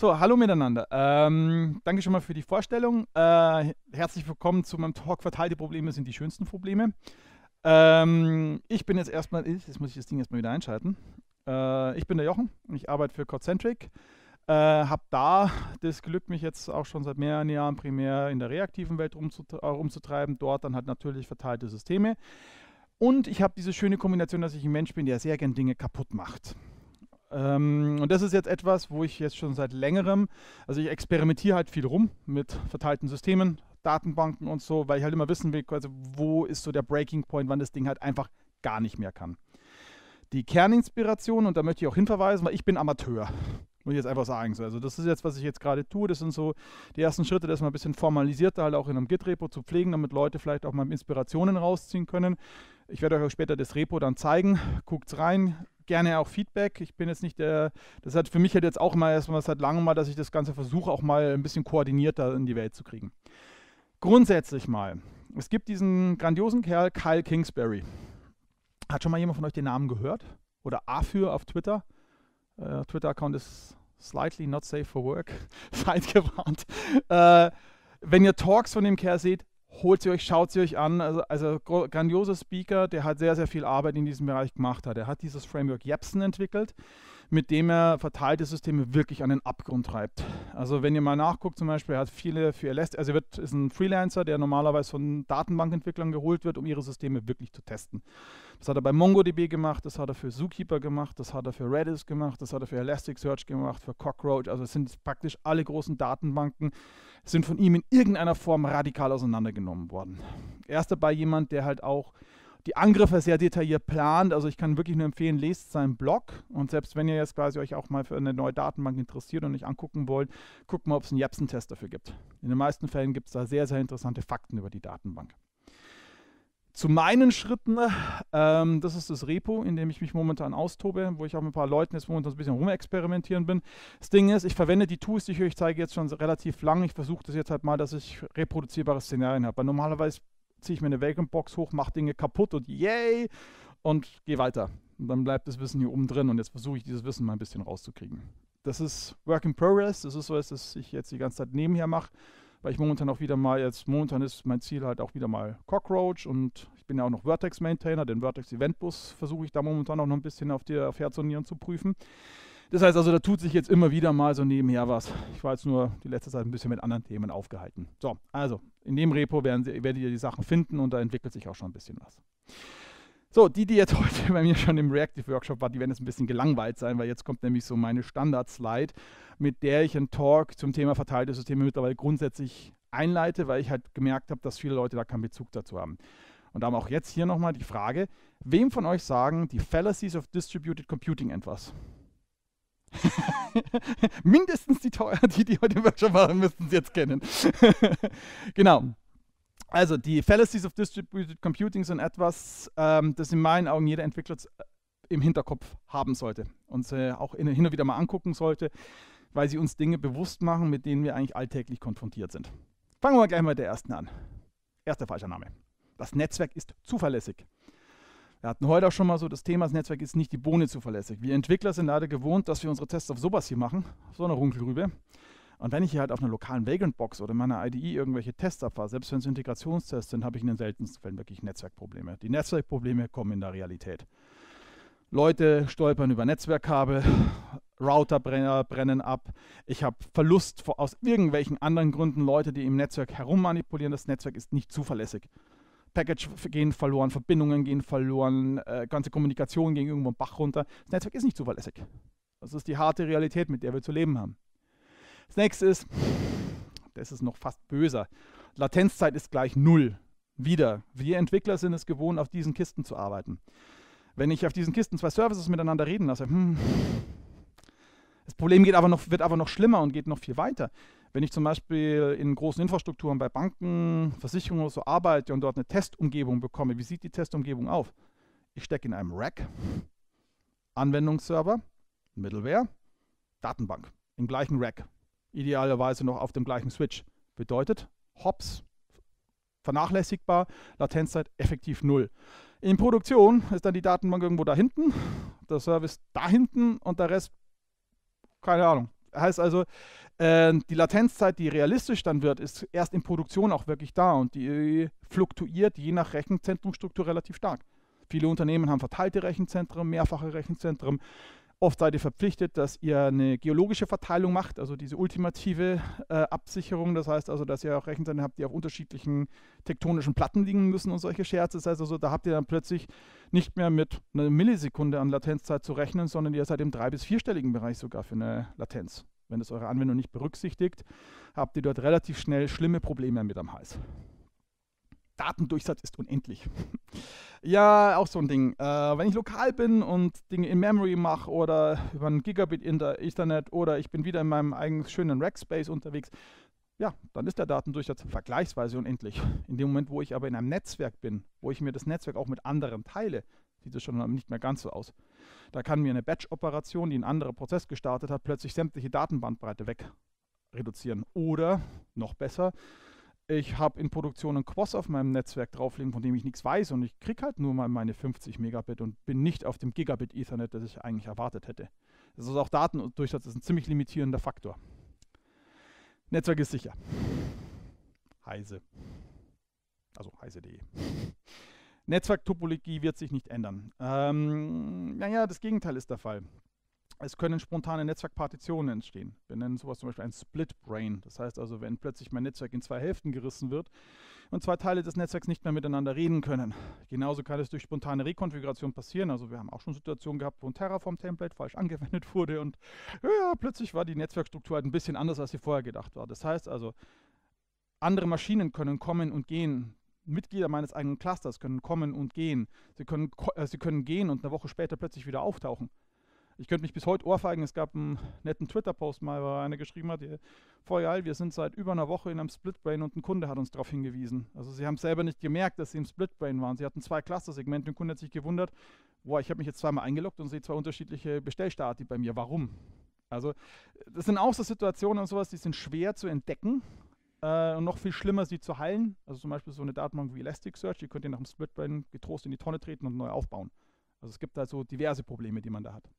So, hallo miteinander. Ähm, danke schon mal für die Vorstellung. Äh, herzlich willkommen zu meinem Talk Verteilte Probleme sind die schönsten Probleme. Ähm, ich bin jetzt erstmal, jetzt muss ich das Ding erstmal wieder einschalten. Äh, ich bin der Jochen und ich arbeite für Codecentric. Äh, habe da das Glück, mich jetzt auch schon seit mehreren Jahren primär in der reaktiven Welt äh, rumzutreiben. Dort dann halt natürlich verteilte Systeme. Und ich habe diese schöne Kombination, dass ich ein Mensch bin, der sehr gern Dinge kaputt macht. Ähm, und das ist jetzt etwas, wo ich jetzt schon seit längerem, also ich experimentiere halt viel rum mit verteilten Systemen, Datenbanken und so, weil ich halt immer wissen will, also wo ist so der Breaking Point, wann das Ding halt einfach gar nicht mehr kann. Die Kerninspiration, und da möchte ich auch hinverweisen, weil ich bin Amateur. Muss ich jetzt einfach sagen. Also das ist jetzt, was ich jetzt gerade tue. Das sind so die ersten Schritte, das mal ein bisschen formalisierter halt auch in einem Git-Repo zu pflegen, damit Leute vielleicht auch mal Inspirationen rausziehen können. Ich werde euch auch später das Repo dann zeigen. Guckt's rein, gerne auch Feedback. Ich bin jetzt nicht der, das hat für mich halt jetzt auch mal erstmal seit langem mal, dass ich das Ganze versuche, auch mal ein bisschen koordinierter in die Welt zu kriegen. Grundsätzlich mal, es gibt diesen grandiosen Kerl Kyle Kingsbury. Hat schon mal jemand von euch den Namen gehört? Oder Afür auf Twitter? Äh, Twitter-Account ist slightly not safe for work. Seid gewarnt. Äh, wenn ihr Talks von dem Kerl seht, holt sie euch, schaut sie euch an. Also, also grandioser Speaker, der hat sehr, sehr viel Arbeit in diesem Bereich gemacht hat. Er hat dieses Framework Jepsen entwickelt mit dem er verteilte Systeme wirklich an den Abgrund treibt. Also wenn ihr mal nachguckt, zum Beispiel, er hat viele für LS, also er wird, ist ein Freelancer, der normalerweise von Datenbankentwicklern geholt wird, um ihre Systeme wirklich zu testen. Das hat er bei MongoDB gemacht, das hat er für Zookeeper gemacht, das hat er für Redis gemacht, das hat er für Elasticsearch gemacht, für Cockroach. Also es sind praktisch alle großen Datenbanken, sind von ihm in irgendeiner Form radikal auseinandergenommen worden. Er ist dabei jemand, der halt auch die Angriffe sehr detailliert plant. Also ich kann wirklich nur empfehlen, lest seinen Blog. Und selbst wenn ihr jetzt quasi euch auch mal für eine neue Datenbank interessiert und nicht angucken wollt, guckt mal, ob es einen Jepsen-Test dafür gibt. In den meisten Fällen gibt es da sehr, sehr interessante Fakten über die Datenbank. Zu meinen Schritten, ähm, das ist das Repo, in dem ich mich momentan austobe, wo ich auch mit ein paar Leuten jetzt momentan ein bisschen rumexperimentieren bin. Das Ding ist, ich verwende die Tools, die ich euch zeige, jetzt schon relativ lang. Ich versuche das jetzt halt mal, dass ich reproduzierbare Szenarien habe. Weil normalerweise ziehe ich mir eine Vagrant-Box hoch, mache Dinge kaputt und yay und gehe weiter. Und dann bleibt das Wissen hier oben drin und jetzt versuche ich dieses Wissen mal ein bisschen rauszukriegen. Das ist Work in Progress, das ist so, dass ich jetzt die ganze Zeit nebenher mache, weil ich momentan auch wieder mal, jetzt momentan ist mein Ziel halt auch wieder mal Cockroach und ich bin ja auch noch Vertex-Maintainer, den Vertex Eventbus versuche ich da momentan auch noch ein bisschen auf, die, auf Herz und Nieren zu prüfen. Das heißt also, da tut sich jetzt immer wieder mal so nebenher was. Ich war jetzt nur die letzte Zeit ein bisschen mit anderen Themen aufgehalten. So, also in dem Repo werden Sie, werdet ihr die Sachen finden und da entwickelt sich auch schon ein bisschen was. So, die, die jetzt heute bei mir schon im Reactive Workshop war, die werden jetzt ein bisschen gelangweilt sein, weil jetzt kommt nämlich so meine Standard-Slide, mit der ich einen Talk zum Thema verteilte Systeme mittlerweile grundsätzlich einleite, weil ich halt gemerkt habe, dass viele Leute da keinen Bezug dazu haben. Und darum auch jetzt hier nochmal die Frage, wem von euch sagen die Fallacies of Distributed Computing etwas? Mindestens die teuer, die, die heute im Workshop waren, müssten sie jetzt kennen. genau. Also die Fallacies of Distributed Computing sind etwas, ähm, das in meinen Augen jeder Entwickler äh, im Hinterkopf haben sollte und sie auch in, hin und wieder mal angucken sollte, weil sie uns Dinge bewusst machen, mit denen wir eigentlich alltäglich konfrontiert sind. Fangen wir gleich mal mit der ersten an. Erster falscher Name. Das Netzwerk ist zuverlässig. Wir hatten heute auch schon mal so das Thema, das Netzwerk ist nicht die Bohne zuverlässig. Wir Entwickler sind leider gewohnt, dass wir unsere Tests auf sowas hier machen, auf so einer Runkelrübe. Und wenn ich hier halt auf einer lokalen Vagrant-Box oder meiner IDE irgendwelche Tests abfahre, selbst wenn es Integrationstests sind, habe ich in den seltensten Fällen wirklich Netzwerkprobleme. Die Netzwerkprobleme kommen in der Realität. Leute stolpern über Netzwerkkabel, Router brennen ab. Ich habe Verlust aus irgendwelchen anderen Gründen. Leute, die im Netzwerk herummanipulieren. Das Netzwerk ist nicht zuverlässig. Package gehen verloren, Verbindungen gehen verloren, äh, ganze Kommunikation ging irgendwo im Bach runter. Das Netzwerk ist nicht zuverlässig. Das ist die harte Realität, mit der wir zu leben haben. Das nächste ist, das ist noch fast böser. Latenzzeit ist gleich null. Wieder. Wir Entwickler sind es gewohnt, auf diesen Kisten zu arbeiten. Wenn ich auf diesen Kisten zwei Services miteinander reden lasse, hm, das Problem geht aber noch, wird aber noch schlimmer und geht noch viel weiter. Wenn ich zum Beispiel in großen Infrastrukturen bei Banken, Versicherungen oder so arbeite und dort eine Testumgebung bekomme, wie sieht die Testumgebung auf? Ich stecke in einem Rack, Anwendungsserver, Middleware, Datenbank im gleichen Rack. Idealerweise noch auf dem gleichen Switch. Bedeutet, hops, vernachlässigbar, Latenzzeit effektiv null. In Produktion ist dann die Datenbank irgendwo da hinten, der Service da hinten und der Rest, keine Ahnung. Heißt also, ähm, die Latenzzeit, die realistisch dann wird, ist erst in Produktion auch wirklich da und die fluktuiert je nach Rechenzentrumstruktur relativ stark. Viele Unternehmen haben verteilte Rechenzentren, mehrfache Rechenzentren. Oft seid ihr verpflichtet, dass ihr eine geologische Verteilung macht, also diese ultimative äh, Absicherung. Das heißt also, dass ihr auch Rechenzentren habt, die auf unterschiedlichen tektonischen Platten liegen müssen und solche Scherze. Das heißt also, da habt ihr dann plötzlich nicht mehr mit einer Millisekunde an Latenzzeit zu rechnen, sondern ihr seid im drei- bis vierstelligen Bereich sogar für eine Latenz. Wenn das eure Anwendung nicht berücksichtigt, habt ihr dort relativ schnell schlimme Probleme mit am Hals. Datendurchsatz ist unendlich. ja, auch so ein Ding. Äh, wenn ich lokal bin und Dinge in Memory mache oder über ein Gigabit in der Ethernet oder ich bin wieder in meinem eigenen schönen Rackspace unterwegs, ja, dann ist der Datendurchsatz vergleichsweise unendlich. In dem Moment, wo ich aber in einem Netzwerk bin, wo ich mir das Netzwerk auch mit anderen teile, sieht es schon nicht mehr ganz so aus. Da kann mir eine Batch-Operation, die ein anderer Prozess gestartet hat, plötzlich sämtliche Datenbandbreite weg reduzieren. Oder noch besser, ich habe in Produktion einen Quass auf meinem Netzwerk drauflegen, von dem ich nichts weiß und ich kriege halt nur mal meine 50 Megabit und bin nicht auf dem Gigabit Ethernet, das ich eigentlich erwartet hätte. Das ist auch Datendurchsatz, ist ein ziemlich limitierender Faktor. Netzwerk ist sicher. Heise. Also heise.de. Netzwerktopologie wird sich nicht ändern. Ähm, naja, das Gegenteil ist der Fall. Es können spontane Netzwerkpartitionen entstehen. Wir nennen sowas zum Beispiel ein Split Brain. Das heißt also, wenn plötzlich mein Netzwerk in zwei Hälften gerissen wird und zwei Teile des Netzwerks nicht mehr miteinander reden können. Genauso kann es durch spontane Rekonfiguration passieren. Also wir haben auch schon Situationen gehabt, wo ein Terraform-Template falsch angewendet wurde und ja, plötzlich war die Netzwerkstruktur halt ein bisschen anders, als sie vorher gedacht war. Das heißt also, andere Maschinen können kommen und gehen. Mitglieder meines eigenen Clusters können kommen und gehen. Sie können, äh, sie können gehen und eine Woche später plötzlich wieder auftauchen. Ich könnte mich bis heute ohrfeigen. Es gab einen netten Twitter-Post mal, wo einer geschrieben hat, voll geil, wir sind seit über einer Woche in einem Splitbrain und ein Kunde hat uns darauf hingewiesen. Also sie haben selber nicht gemerkt, dass sie im Splitbrain waren. Sie hatten zwei Cluster-Segmente und der Kunde hat sich gewundert, boah, ich habe mich jetzt zweimal eingeloggt und sehe zwei unterschiedliche Bestellstati bei mir. Warum? Also das sind auch so Situationen und sowas, die sind schwer zu entdecken äh, und noch viel schlimmer, sie zu heilen. Also zum Beispiel so eine Datenbank wie Elasticsearch, die könnt ihr nach dem Splitbrain getrost in die Tonne treten und neu aufbauen. Also es gibt da so diverse Probleme, die man da hat.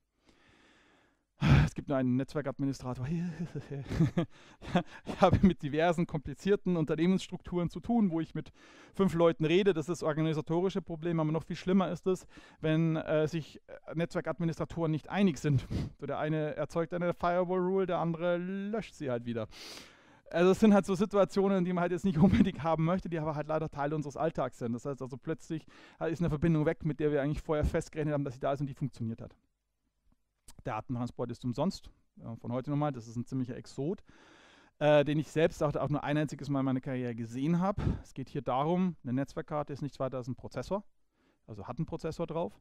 Es gibt nur einen Netzwerkadministrator. ich habe mit diversen komplizierten Unternehmensstrukturen zu tun, wo ich mit fünf Leuten rede. Das ist organisatorische Problem, aber noch viel schlimmer ist es, wenn äh, sich äh, Netzwerkadministratoren nicht einig sind. So der eine erzeugt eine Firewall-Rule, der andere löscht sie halt wieder. Also es sind halt so Situationen, die man halt jetzt nicht unbedingt haben möchte, die aber halt leider Teil unseres Alltags sind. Das heißt also plötzlich äh, ist eine Verbindung weg, mit der wir eigentlich vorher festgerechnet haben, dass sie da ist und die funktioniert hat. Datentransport ist umsonst, äh, von heute nochmal, das ist ein ziemlicher Exot, äh, den ich selbst auch, auch, nur ein einziges Mal in meiner Karriere gesehen habe. Es geht hier darum, eine Netzwerkkarte ist nichts weiter als ein Prozessor, also hat einen Prozessor drauf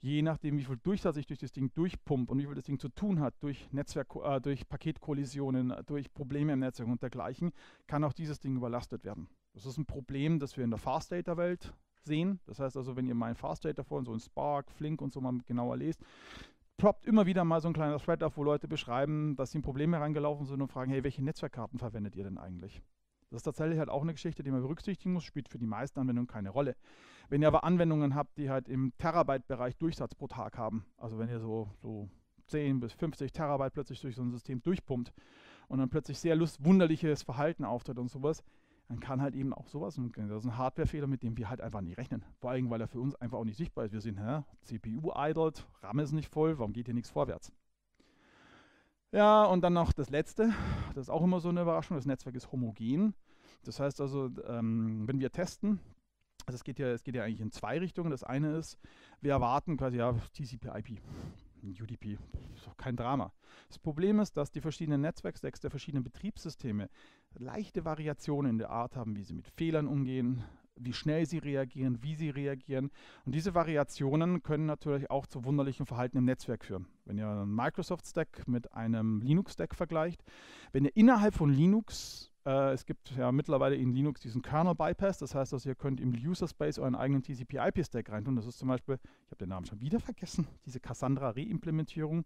je nachdem, wie viel Durchsatz ich durch das Ding durchpumpe und wie viel das Ding zu tun hat, durch Netzwerk, äh, durch Paketkollisionen, durch Probleme im Netzwerk und dergleichen, kann auch dieses Ding überlastet werden. Das ist ein Problem, das wir in der Fast Data Welt sehen. Das heißt also, wenn ihr mal ein Fast Data von so ein Spark, Flink und so mal genauer lest, ploppt immer wieder mal so ein kleiner Thread auf, wo Leute beschreiben, dass sie in Probleme reingelaufen sind und fragen, hey, welche Netzwerkkarten verwendet ihr denn eigentlich? Das ist tatsächlich halt auch eine Geschichte, die man berücksichtigen muss, spielt für die meisten Anwendungen keine Rolle. Wenn ihr aber Anwendungen habt, die halt im Terabyte-Bereich Durchsatz pro Tag haben, also wenn ihr so, so 10 bis 50 Terabyte plötzlich durch so ein System durchpumpt und dann plötzlich sehr lustwunderliches Verhalten auftritt und sowas, dann kann halt eben auch sowas umgehen. Das ist ein Hardwarefehler, mit dem wir halt einfach nicht rechnen. Vor allem, weil er für uns einfach auch nicht sichtbar ist. Wir sehen, hä, CPU idled, RAM ist nicht voll, warum geht hier nichts vorwärts? Ja, und dann noch das Letzte, das ist auch immer so eine Überraschung, das Netzwerk ist homogen. Das heißt also, ähm, wenn wir testen, also es geht ja, es geht ja eigentlich in zwei Richtungen. Das eine ist, wir erwarten quasi ja TCP/IP. UDP, kein Drama. Das Problem ist, dass die verschiedenen Netzwerkstacks der verschiedenen Betriebssysteme leichte Variationen in der Art haben, wie sie mit Fehlern umgehen, wie schnell sie reagieren, wie sie reagieren. Und diese Variationen können natürlich auch zu wunderlichen Verhalten im Netzwerk führen. Wenn ihr einen Microsoft-Stack mit einem Linux-Stack vergleicht, wenn ihr innerhalb von Linux äh, es gibt ja mittlerweile in Linux diesen Kernel-Bypass, das heißt, dass also, ihr könnt im User-Space euren eigenen TCP-IP-Stack reintun. Das ist zum Beispiel, ich habe den Namen schon wieder vergessen, diese Cassandra-Reimplementierung.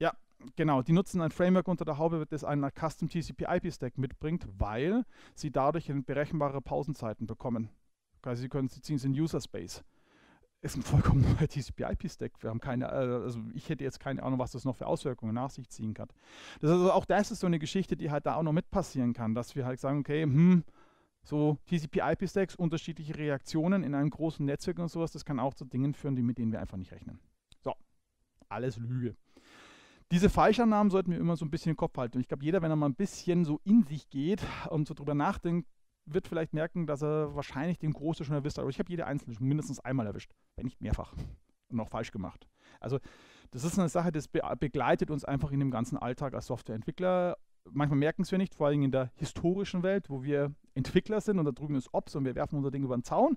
Ja, genau, die nutzen ein Framework unter der Haube, das einen Custom TCP-IP-Stack mitbringt, weil sie dadurch berechenbare Pausenzeiten bekommen. Also sie können, sie ziehen es in User Space ist ein vollkommen neuer TCP-IP-Stack. Wir haben keine, äh, also ich hätte jetzt keine Ahnung, was das noch für Auswirkungen nach sich ziehen kann. Das also auch das ist so eine Geschichte, die halt da auch noch mit passieren kann, dass wir halt sagen, okay, hm, so TCP-IP-Stacks, unterschiedliche Reaktionen in einem großen Netzwerk und sowas, das kann auch zu Dingen führen, die, mit denen wir einfach nicht rechnen. So, alles Lüge. Diese Falschannahmen sollten wir immer so ein bisschen im Kopf halten. Und ich glaube, jeder, wenn er mal ein bisschen so in sich geht und so drüber nachdenkt, wird vielleicht merken, dass er wahrscheinlich den Großen schon erwischt hat. Aber ich habe jede einzelne schon mindestens einmal erwischt, wenn nicht mehrfach. Und auch falsch gemacht. Also, das ist eine Sache, das be begleitet uns einfach in dem ganzen Alltag als Softwareentwickler. Manchmal merken es wir nicht, vor allem in der historischen Welt, wo wir Entwickler sind und da drüben ist Ops und wir werfen unser Ding über den Zaun,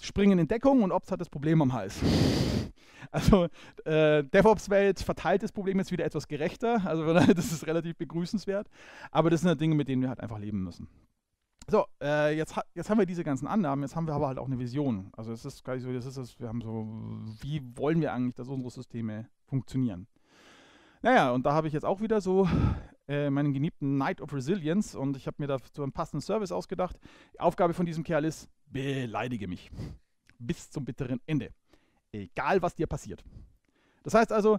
springen in Deckung und Ops hat das Problem am Hals. Also äh, DevOps-Welt verteilt das Problem jetzt wieder etwas gerechter, also das ist relativ begrüßenswert, aber das sind halt Dinge, mit denen wir halt einfach leben müssen. So, äh, jetzt, ha jetzt haben wir diese ganzen Annahmen, jetzt haben wir aber halt auch eine Vision. Also es ist gar nicht so, das ist das, wir haben so, wie wollen wir eigentlich, dass unsere Systeme funktionieren? Naja, und da habe ich jetzt auch wieder so äh, meinen geniebten Knight of Resilience und ich habe mir dazu einen passenden Service ausgedacht. Die Aufgabe von diesem Kerl ist, beleidige mich. Bis zum bitteren Ende. Egal, was dir passiert. Das heißt also,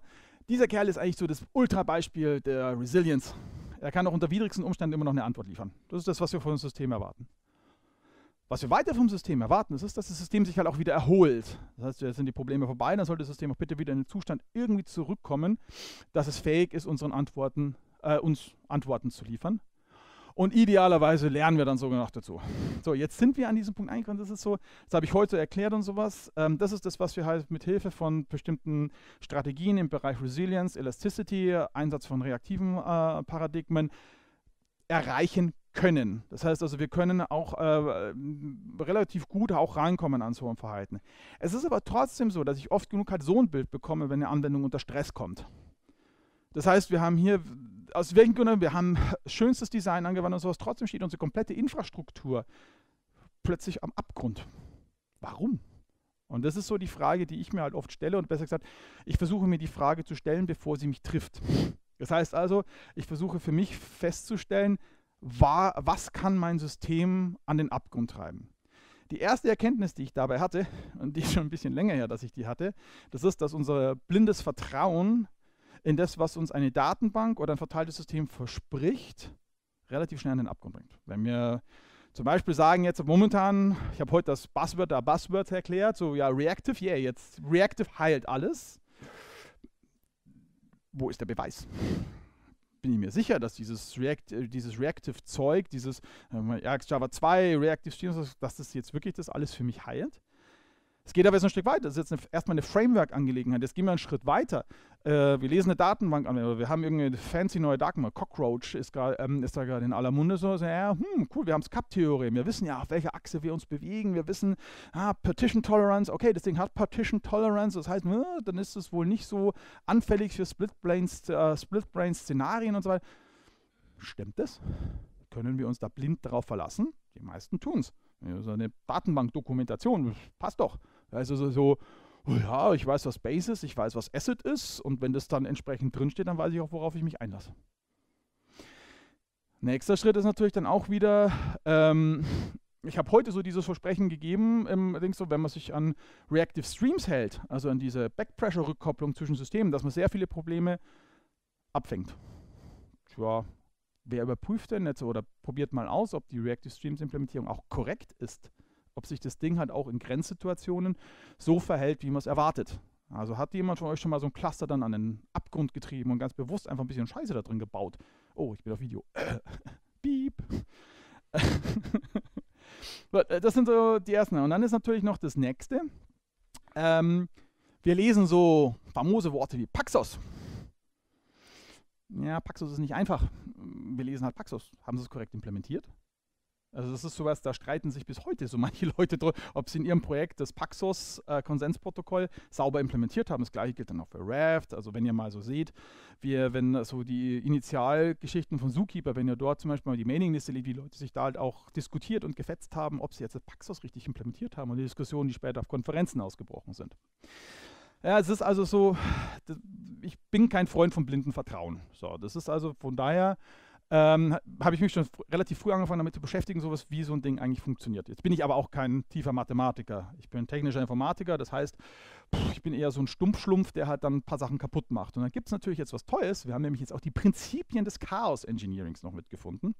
dieser Kerl ist eigentlich so das Ultra-Beispiel der Resilience. Er kann auch unter widrigsten Umständen immer noch eine Antwort liefern. Das ist das, was wir vom System erwarten. Was wir weiter vom System erwarten, ist, dass das System sich halt auch wieder erholt. Das heißt, jetzt sind die Probleme vorbei, dann sollte das System auch bitte wieder in den Zustand irgendwie zurückkommen, dass es fähig ist, unseren Antworten, äh, uns Antworten zu liefern. Und idealerweise lernen wir dann sogar noch dazu. So, jetzt sind wir an diesem Punkt eingekommen. Das ist so, das habe ich heute erklärt und sowas. Ähm, das ist das, was wir halt mit Hilfe von bestimmten Strategien im Bereich Resilience, Elasticity, Einsatz von reaktiven äh, Paradigmen erreichen können. Das heißt also, wir können auch äh, relativ gut auch reinkommen an so einem Verhalten. Es ist aber trotzdem so, dass ich oft genug halt so ein Bild bekomme, wenn eine Anwendung unter Stress kommt. Das heißt, wir haben hier aus welchen Gründen, wir haben schönstes Design angewandt und sowas, trotzdem steht unsere komplette Infrastruktur plötzlich am Abgrund. Warum? Und das ist so die Frage, die ich mir halt oft stelle und besser gesagt, ich versuche mir die Frage zu stellen, bevor sie mich trifft. Das heißt also, ich versuche für mich festzustellen, war, was kann mein System an den Abgrund treiben. Die erste Erkenntnis, die ich dabei hatte, und die ist schon ein bisschen länger her, dass ich die hatte, das ist, dass unser blindes Vertrauen in das, was uns eine Datenbank oder ein verteiltes System verspricht, relativ schnell in den Abgrund bringt. Wenn wir zum Beispiel sagen jetzt momentan, ich habe heute das Buzzword da Buzzword erklärt, so ja, Reactive, yeah, jetzt Reactive heilt alles. Wo ist der Beweis? Bin ich mir sicher, dass dieses, React, äh, dieses Reactive Zeug, dieses äh, Java 2, Reactive Streams, dass das jetzt wirklich das alles für mich heilt? Es geht aber jetzt ein Stück weiter. Das ist jetzt eine, erstmal eine Framework-Angelegenheit. Jetzt gehen wir einen Schritt weiter. Äh, wir lesen eine Datenbank an, wir haben irgendeine fancy neue Datenbank. Cockroach ist, grad, ähm, ist da gerade in aller Munde so. so ja, hm, cool, wir haben das Cup-Theorem. Wir wissen ja, auf welcher Achse wir uns bewegen. Wir wissen, ah, Partition Tolerance. Okay, das Ding hat Partition Tolerance. Das heißt, äh, dann ist es wohl nicht so anfällig für Split-Brain-Szenarien äh, Split und so weiter. Stimmt das? Können wir uns da blind darauf verlassen? Die meisten tun es. So eine Datenbankdokumentation, passt doch. Also so, so oh ja, ich weiß, was Base ist, ich weiß, was Asset ist und wenn das dann entsprechend drinsteht, dann weiß ich auch, worauf ich mich einlasse. Nächster Schritt ist natürlich dann auch wieder, ähm, ich habe heute so dieses Versprechen gegeben, im, allerdings so, wenn man sich an Reactive Streams hält, also an diese Backpressure-Rückkopplung zwischen Systemen, dass man sehr viele Probleme abfängt. Tja, wer überprüft denn jetzt oder probiert mal aus, ob die Reactive Streams-Implementierung auch korrekt ist? ob sich das Ding halt auch in Grenzsituationen so verhält, wie man es erwartet. Also hat jemand von euch schon mal so ein Cluster dann an den Abgrund getrieben und ganz bewusst einfach ein bisschen Scheiße da drin gebaut? Oh, ich bin auf Video. Piep. Äh, das sind so die ersten. Und dann ist natürlich noch das nächste. Ähm, wir lesen so famose Worte wie Paxos. Ja, Paxos ist nicht einfach. Wir lesen halt Paxos. Haben sie es korrekt implementiert? Also das ist sowas, da streiten sich bis heute so manche Leute drüber, ob sie in ihrem Projekt das Paxos-Konsensprotokoll äh, sauber implementiert haben. Das gleiche gilt dann auch für Raft. Also wenn ihr mal so seht, wir, wenn so die Initialgeschichten von Zookeeper, wenn ihr dort zum Beispiel mal die Mailingliste legt, wie Leute sich da halt auch diskutiert und gefetzt haben, ob sie jetzt das Paxos richtig implementiert haben und die Diskussionen, die später auf Konferenzen ausgebrochen sind. Ja, es ist also so, ich bin kein Freund von blinden Vertrauen. So, das ist also von daher ähm, habe ich mich schon relativ früh angefangen damit zu beschäftigen, sowas, wie so ein Ding eigentlich funktioniert. Jetzt bin ich aber auch kein tiefer Mathematiker. Ich bin technischer Informatiker, das heißt, pff, ich bin eher so ein Stumpfschlumpf, der halt dann ein paar Sachen kaputt macht. Und dann gibt es natürlich jetzt was Tolles. Wir haben nämlich jetzt auch die Prinzipien des Chaos-Engineerings noch mitgefunden.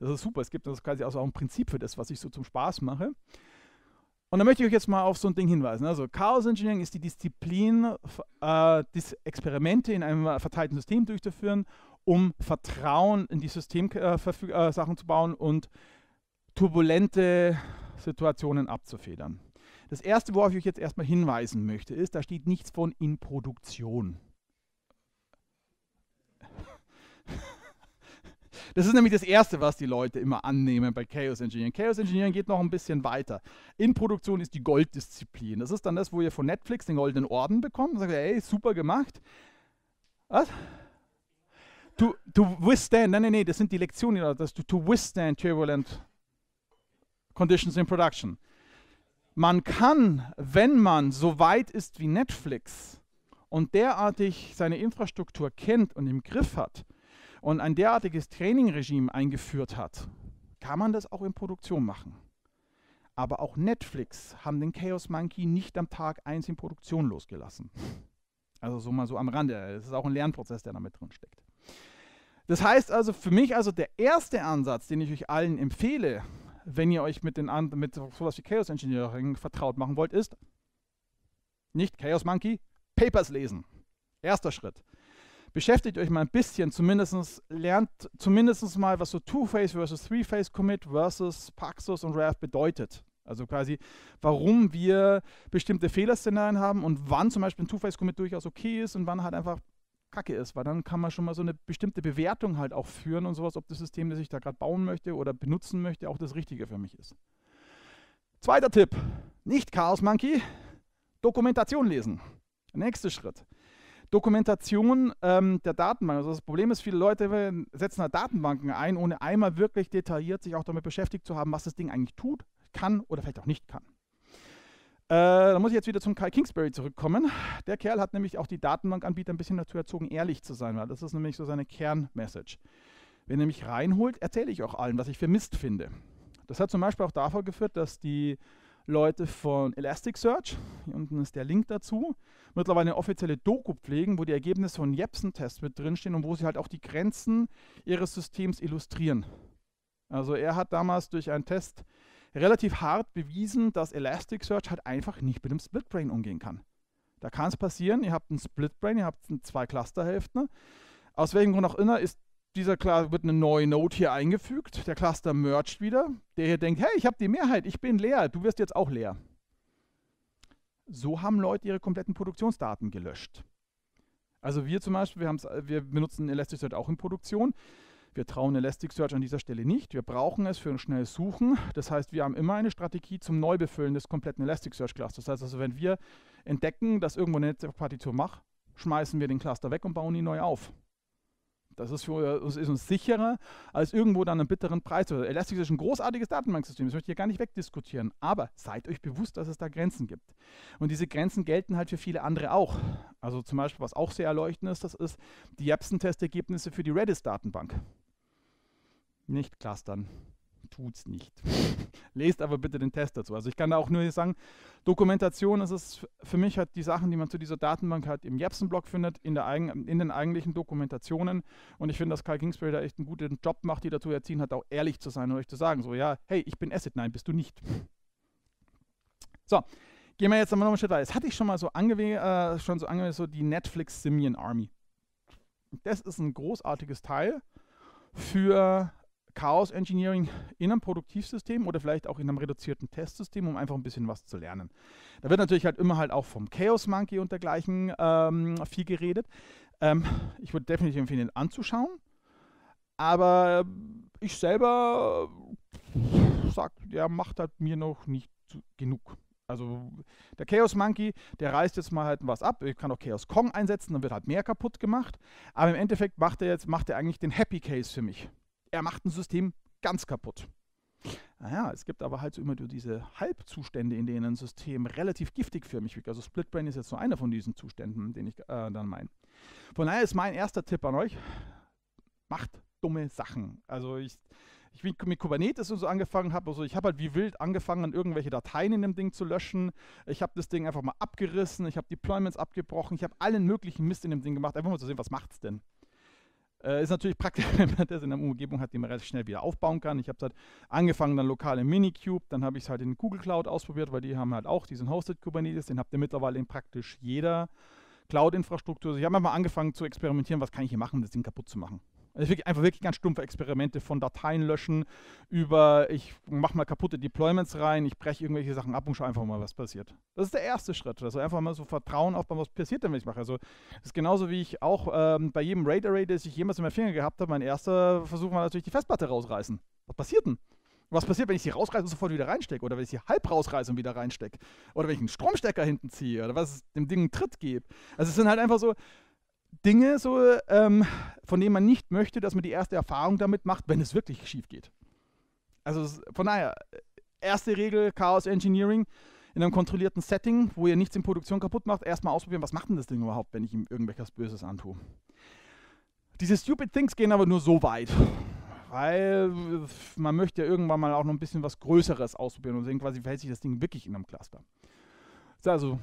Das ist super. Es gibt das quasi also auch ein Prinzip für das, was ich so zum Spaß mache. Und da möchte ich euch jetzt mal auf so ein Ding hinweisen. Also Chaos Engineering ist die Disziplin, äh, Experimente in einem verteilten System durchzuführen um Vertrauen in die Systemsachen äh, äh zu bauen und turbulente Situationen abzufedern. Das erste, worauf ich euch jetzt erstmal hinweisen möchte, ist, da steht nichts von in Produktion. Das ist nämlich das Erste, was die Leute immer annehmen bei Chaos Engineering. Chaos Engineering geht noch ein bisschen weiter. In Produktion ist die Golddisziplin. Das ist dann das, wo ihr von Netflix den goldenen Orden bekommt und sagt, ey, super gemacht. Was? To, to withstand, nein, nein, nein, das sind die Lektionen, das to, to withstand turbulent conditions in production. Man kann, wenn man so weit ist wie Netflix und derartig seine Infrastruktur kennt und im Griff hat und ein derartiges Trainingregime eingeführt hat, kann man das auch in Produktion machen. Aber auch Netflix haben den Chaos Monkey nicht am Tag 1 in Produktion losgelassen. Also so mal so am Rande. Es ist auch ein Lernprozess, der da mit drin steckt. Das heißt also für mich also der erste Ansatz, den ich euch allen empfehle, wenn ihr euch mit, den, mit sowas wie Chaos Engineering vertraut machen wollt, ist nicht Chaos Monkey, Papers lesen. Erster Schritt. Beschäftigt euch mal ein bisschen, zumindest lernt zumindest mal, was so Two-Phase versus Three-Phase-Commit versus Paxos und Rav bedeutet. Also quasi, warum wir bestimmte Fehlerszenarien haben und wann zum Beispiel ein Two-Phase-Commit durchaus okay ist und wann halt einfach kacke ist, weil dann kann man schon mal so eine bestimmte Bewertung halt auch führen und sowas, ob das System, das ich da gerade bauen möchte oder benutzen möchte, auch das Richtige für mich ist. Zweiter Tipp, nicht Chaos Monkey, Dokumentation lesen. Nächster Schritt. Dokumentation ähm, der Datenbank. Also das Problem ist, viele Leute setzen da halt Datenbanken ein, ohne einmal wirklich detailliert sich auch damit beschäftigt zu haben, was das Ding eigentlich tut, kann oder vielleicht auch nicht kann. Äh, da muss ich jetzt wieder zum Kai Kingsbury zurückkommen. Der Kerl hat nämlich auch die Datenbankanbieter ein bisschen dazu erzogen, ehrlich zu sein, weil das ist nämlich so seine Kernmessage. Wenn er mich reinholt, erzähle ich auch allen, was ich für Mist finde. Das hat zum Beispiel auch davor geführt, dass die Leute von Elasticsearch, hier unten ist der Link dazu, mittlerweile eine offizielle Doku pflegen, wo die Ergebnisse von Jepsen-Tests mit drinstehen und wo sie halt auch die Grenzen ihres Systems illustrieren. Also er hat damals durch einen Test relativ hart bewiesen, dass Elasticsearch halt einfach nicht mit dem Splitbrain umgehen kann. Da kann es passieren, ihr habt ein Splitbrain, ihr habt zwei Clusterhälften. Aus welchem Grund auch immer ist dieser Cluster wird eine neue Node hier eingefügt. Der Cluster merged wieder. Der hier denkt, hey, ich habe die Mehrheit, ich bin leer, du wirst jetzt auch leer. So haben Leute ihre kompletten Produktionsdaten gelöscht. Also wir zum Beispiel, wir, wir benutzen Elasticsearch auch in Produktion. Wir trauen Elasticsearch an dieser Stelle nicht. Wir brauchen es für ein schnelles Suchen. Das heißt, wir haben immer eine Strategie zum Neubefüllen des kompletten Elasticsearch-Clusters. Das heißt also, wenn wir entdecken, dass irgendwo eine Netzwerkpartition macht, schmeißen wir den Cluster weg und bauen ihn neu auf. Das ist, für, das ist uns sicherer, als irgendwo dann einen bitteren Preis zu Elasticsearch ist ein großartiges Datenbanksystem, das möchte ich hier gar nicht wegdiskutieren. Aber seid euch bewusst, dass es da Grenzen gibt. Und diese Grenzen gelten halt für viele andere auch. Also zum Beispiel, was auch sehr erleuchtend ist, das ist die Jepsen-Testergebnisse für die Redis-Datenbank nicht clustern. Tut's nicht. Lest aber bitte den Test dazu. Also ich kann da auch nur sagen, Dokumentation ist es für mich halt die Sachen, die man zu dieser Datenbank hat, im Jepsen-Blog findet, in, der eigen, in den eigentlichen Dokumentationen. Und ich finde, dass Karl Kingsbury da echt einen guten Job macht, die dazu erziehen hat, auch ehrlich zu sein und euch zu sagen, so ja, hey, ich bin Asset, nein, bist du nicht. So, gehen wir jetzt nochmal einen Schritt weiter. Das hatte ich schon mal so angewe äh, schon so angewendet, so die Netflix Simian Army. Das ist ein großartiges Teil für Chaos Engineering in einem Produktivsystem oder vielleicht auch in einem reduzierten Testsystem, um einfach ein bisschen was zu lernen. Da wird natürlich halt immer halt auch vom Chaos Monkey und dergleichen ähm, viel geredet. Ähm, ich würde definitiv empfehlen, den anzuschauen. Aber ich selber sage, der macht halt mir noch nicht genug. Also der Chaos Monkey, der reißt jetzt mal halt was ab. Ich kann auch Chaos Kong einsetzen, dann wird halt mehr kaputt gemacht. Aber im Endeffekt macht er jetzt macht er eigentlich den Happy Case für mich er macht ein System ganz kaputt. Naja, es gibt aber halt so immer diese Halbzustände, in denen ein System relativ giftig für mich wirkt. Also Splitbrain ist jetzt so einer von diesen Zuständen, den ich äh, dann meine. Von daher ist mein erster Tipp an euch, macht dumme Sachen. Also ich, ich bin mit Kubernetes und so angefangen habe, also ich habe halt wie wild angefangen, irgendwelche Dateien in dem Ding zu löschen. Ich habe das Ding einfach mal abgerissen, ich habe Deployments abgebrochen, ich habe allen möglichen Mist in dem Ding gemacht, einfach mal zu sehen, was macht es denn. Äh, ist natürlich praktisch, wenn man das in einer Umgebung hat, die man relativ schnell wieder aufbauen kann. Ich habe es halt angefangen dann lokal im Minikube, dann habe ich es halt in Google Cloud ausprobiert, weil die haben halt auch diesen Hosted Kubernetes, den habt ihr mittlerweile in praktisch jeder Cloud-Infrastruktur. Also ich habe einfach mal angefangen zu experimentieren, was kann ich hier machen, um das Ding kaputt zu machen. Also wirklich, einfach wirklich ganz stumpfe Experimente von Dateien löschen über ich mache mal kaputte Deployments rein, ich breche irgendwelche Sachen ab und schaue einfach mal, was passiert. Das ist der erste Schritt. Also einfach mal so Vertrauen aufbauen, was passiert denn, wenn ich mache. Also das ist genauso wie ich auch ähm, bei jedem Raid Array, das ich jemals in meinen Finger gehabt habe, mein erster Versuch war natürlich die Festplatte rausreißen. Was passiert denn? Was passiert, wenn ich sie rausreiße und sofort wieder reinstecke? Oder wenn ich sie halb rausreiße und wieder reinstecke? Oder wenn ich einen Stromstecker hinten ziehe? Oder was dem Ding einen Tritt gebe? Also es sind halt einfach so, Dinge, so, ähm, von denen man nicht möchte, dass man die erste Erfahrung damit macht, wenn es wirklich schief geht. Also von daher, äh, erste Regel Chaos Engineering in einem kontrollierten Setting, wo ihr nichts in Produktion kaputt macht, erstmal ausprobieren, was macht denn das Ding überhaupt, wenn ich ihm irgendwelches Böses antue. Diese Stupid Things gehen aber nur so weit, weil äh, man möchte ja irgendwann mal auch noch ein bisschen was Größeres ausprobieren und sehen quasi, verhält sich das Ding wirklich in einem Cluster. Also,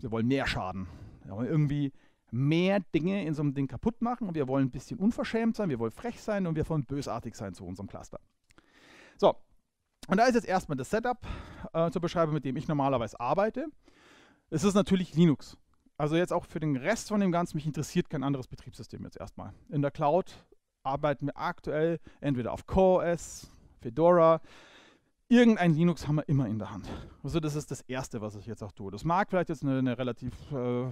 wir wollen mehr Schaden. Wir irgendwie mehr Dinge in so einem Ding kaputt machen und wir wollen ein bisschen unverschämt sein, wir wollen frech sein und wir wollen bösartig sein zu unserem Cluster. So, und da ist jetzt erstmal das Setup äh, zur Beschreibung, mit dem ich normalerweise arbeite. Es ist natürlich Linux. Also jetzt auch für den Rest von dem Ganzen, mich interessiert kein anderes Betriebssystem jetzt erstmal. In der Cloud arbeiten wir aktuell entweder auf CoreOS, Fedora, irgendein Linux haben wir immer in der Hand. Also das ist das Erste, was ich jetzt auch tue. Das mag vielleicht jetzt eine, eine relativ äh,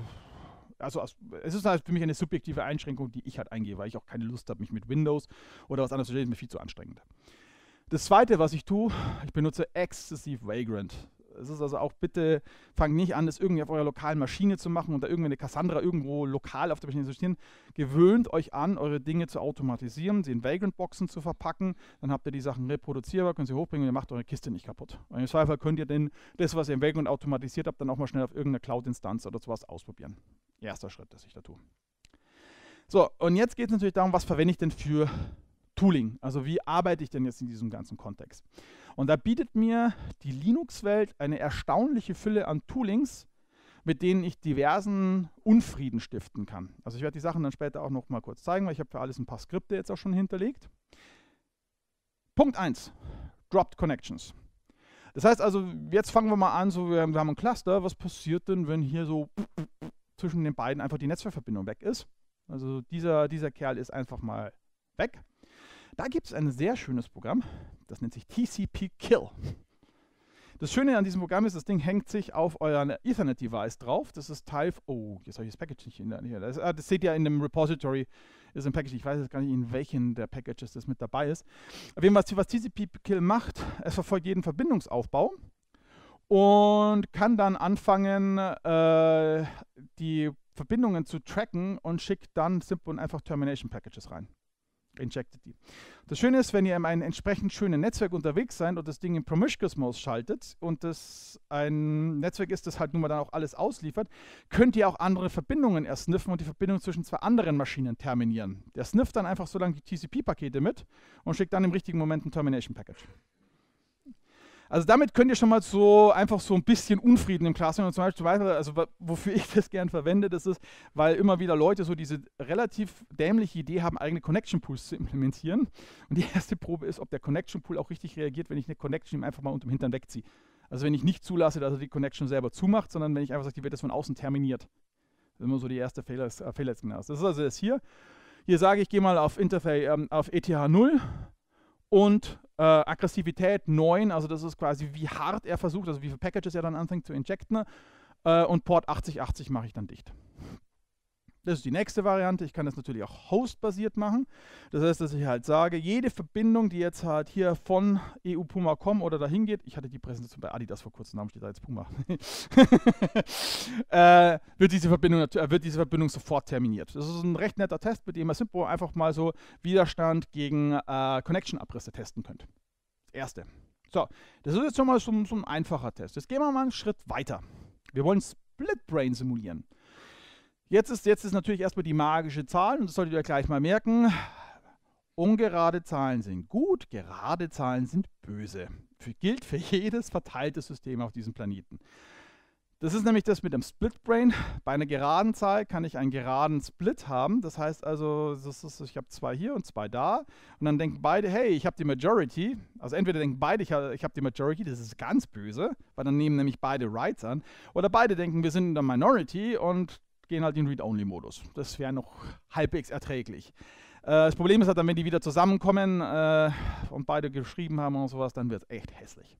also aus, es ist halt für mich eine subjektive Einschränkung, die ich halt eingehe, weil ich auch keine Lust habe, mich mit Windows oder was anderes zu stellen, ist mir viel zu anstrengend. Das zweite, was ich tue, ich benutze exzessiv Vagrant. Es ist also auch bitte, fangt nicht an, das irgendwie auf eurer lokalen Maschine zu machen und da irgendwie eine Cassandra irgendwo lokal auf der Maschine zu stehen. Gewöhnt euch an, eure Dinge zu automatisieren, sie in Vagrant-Boxen zu verpacken. Dann habt ihr die Sachen reproduzierbar, könnt sie hochbringen und ihr macht eure Kiste nicht kaputt. Und im Zweifel könnt ihr denn das, was ihr in Vagrant automatisiert habt, dann auch mal schnell auf irgendeiner Cloud-Instanz oder sowas ausprobieren. Erster Schritt, dass ich da tue. So, und jetzt geht es natürlich darum, was verwende ich denn für Tooling. Also wie arbeite ich denn jetzt in diesem ganzen Kontext? Und da bietet mir die Linux-Welt eine erstaunliche Fülle an Toolings, mit denen ich diversen Unfrieden stiften kann. Also ich werde die Sachen dann später auch noch mal kurz zeigen, weil ich habe für alles ein paar Skripte jetzt auch schon hinterlegt. Punkt 1. Dropped Connections. Das heißt also, jetzt fangen wir mal an, so wir, wir haben ein Cluster, was passiert denn, wenn hier so zwischen den beiden einfach die Netzwerkverbindung weg ist? Also dieser, dieser Kerl ist einfach mal weg. Da gibt es ein sehr schönes Programm, das nennt sich TCP Kill. Das Schöne an diesem Programm ist, das Ding hängt sich auf euren Ethernet-Device drauf. Das ist Teil. Oh, jetzt habe ich das Package nicht in der Nähe. Das, ah, das, seht ihr in dem Repository, ist ein Package. Ich weiß jetzt gar nicht, in welchen der Packages das mit dabei ist. Auf jeden Fall, was TCP-Kill macht, es verfolgt jeden Verbindungsaufbau und kann dann anfangen, äh, die Verbindungen zu tracken und schickt dann simpel und einfach Termination Packages rein injected die. Das Schöne ist, wenn ihr in einem entsprechend schönen Netzwerk unterwegs seid und das Ding in Promiscuous Mode schaltet und das ein Netzwerk ist, das halt nun mal dann auch alles ausliefert, könnt ihr auch andere Verbindungen ersniffen und die Verbindung zwischen zwei anderen Maschinen terminieren. Der snifft dann einfach so lange die TCP-Pakete mit und schickt dann im richtigen Moment ein Termination Package. Also damit könnt ihr schon mal so einfach so ein bisschen Unfrieden im Classroom. Und zum Beispiel, also wofür ich das gern verwende, das ist, weil immer wieder Leute so diese relativ dämliche Idee haben, eigene Connection Pools zu implementieren. Und die erste Probe ist, ob der Connection Pool auch richtig reagiert, wenn ich eine Connection ihm einfach mal unterm Hintern wegziehe. Also wenn ich nicht zulasse, dass er die Connection selber zumacht, sondern wenn ich einfach sage, die wird jetzt von außen terminiert. Das ist immer so die erste Fehler, äh, Das ist also das hier. Hier sage ich, gehe mal auf, Interface, ähm, auf ETH 0 und äh, Aggressivität 9, also das ist quasi, wie hart er versucht, also wie viele Packages er dann anfängt zu injecten. Äh, und Port 8080 mache ich dann dicht. Das ist die nächste Variante. Ich kann das natürlich auch host-basiert machen. Das heißt, dass ich halt sage, jede Verbindung, die jetzt halt hier von EU-Puma.com oder dahin geht, ich hatte die Präsentation bei Adidas vor kurzem, Namen steht da jetzt Puma, äh, wird, diese Verbindung, äh, wird diese Verbindung sofort terminiert. Das ist ein recht netter Test, mit dem ihr Simpo einfach mal so Widerstand gegen äh, Connection-Abrisse testen könnt. erste. So, das ist jetzt schon mal so, so ein einfacher Test. Jetzt gehen wir mal einen Schritt weiter. Wir wollen Split Brain simulieren. Jetzt ist, jetzt ist natürlich erstmal die magische Zahl und das solltet ihr gleich mal merken. Ungerade Zahlen sind gut, gerade Zahlen sind böse. Für, gilt für jedes verteilte System auf diesem Planeten. Das ist nämlich das mit dem Splitbrain. Bei einer geraden Zahl kann ich einen geraden Split haben. Das heißt also, das ist, ich habe zwei hier und zwei da. Und dann denken beide, hey, ich habe die Majority. Also entweder denken beide, ich habe hab die Majority, das ist ganz böse, weil dann nehmen nämlich beide Rights an. Oder beide denken, wir sind in der Minority und gehen halt in Read-Only-Modus. Das wäre noch halbwegs erträglich. Äh, das Problem ist halt dann, wenn die wieder zusammenkommen äh, und beide geschrieben haben und sowas, dann wird es echt hässlich.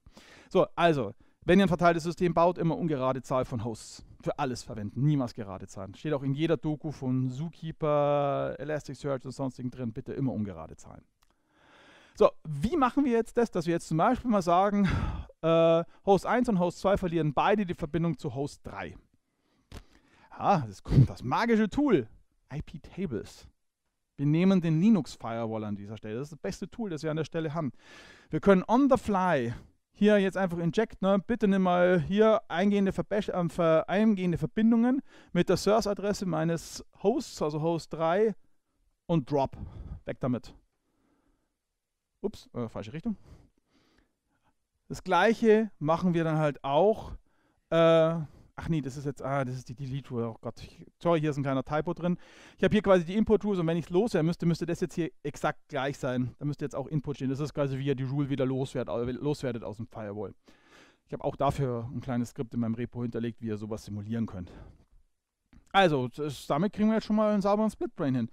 So, also, wenn ihr ein verteiltes System baut, immer ungerade Zahl von Hosts. Für alles verwenden, niemals gerade Zahlen. Steht auch in jeder Doku von Zookeeper, Elasticsearch und sonstigen drin, bitte immer ungerade Zahlen. So, wie machen wir jetzt das, dass wir jetzt zum Beispiel mal sagen, äh, Host 1 und Host 2 verlieren beide die Verbindung zu Host 3. Ah, das kommt das magische Tool, IP Tables. Wir nehmen den Linux Firewall an dieser Stelle. Das ist das beste Tool, das wir an der Stelle haben. Wir können on the fly hier jetzt einfach inject, ne? bitte nimm mal hier eingehende, äh, eingehende Verbindungen mit der Source-Adresse meines Hosts, also Host 3 und drop. Weg damit. Ups, äh, falsche Richtung. Das gleiche machen wir dann halt auch äh, Ach nee, das ist jetzt, ah, das ist die Delete-Rule. Oh Gott, ich, sorry, hier ist ein kleiner Typo drin. Ich habe hier quasi die Input-Rules und wenn ich es loswerden müsste, müsste das jetzt hier exakt gleich sein. Da müsste jetzt auch Input stehen. Das ist quasi, wie ihr die Rule wieder loswerdet, loswerdet aus dem Firewall. Ich habe auch dafür ein kleines Skript in meinem Repo hinterlegt, wie ihr sowas simulieren könnt. Also, das, damit kriegen wir jetzt schon mal einen sauberen Splitbrain hin.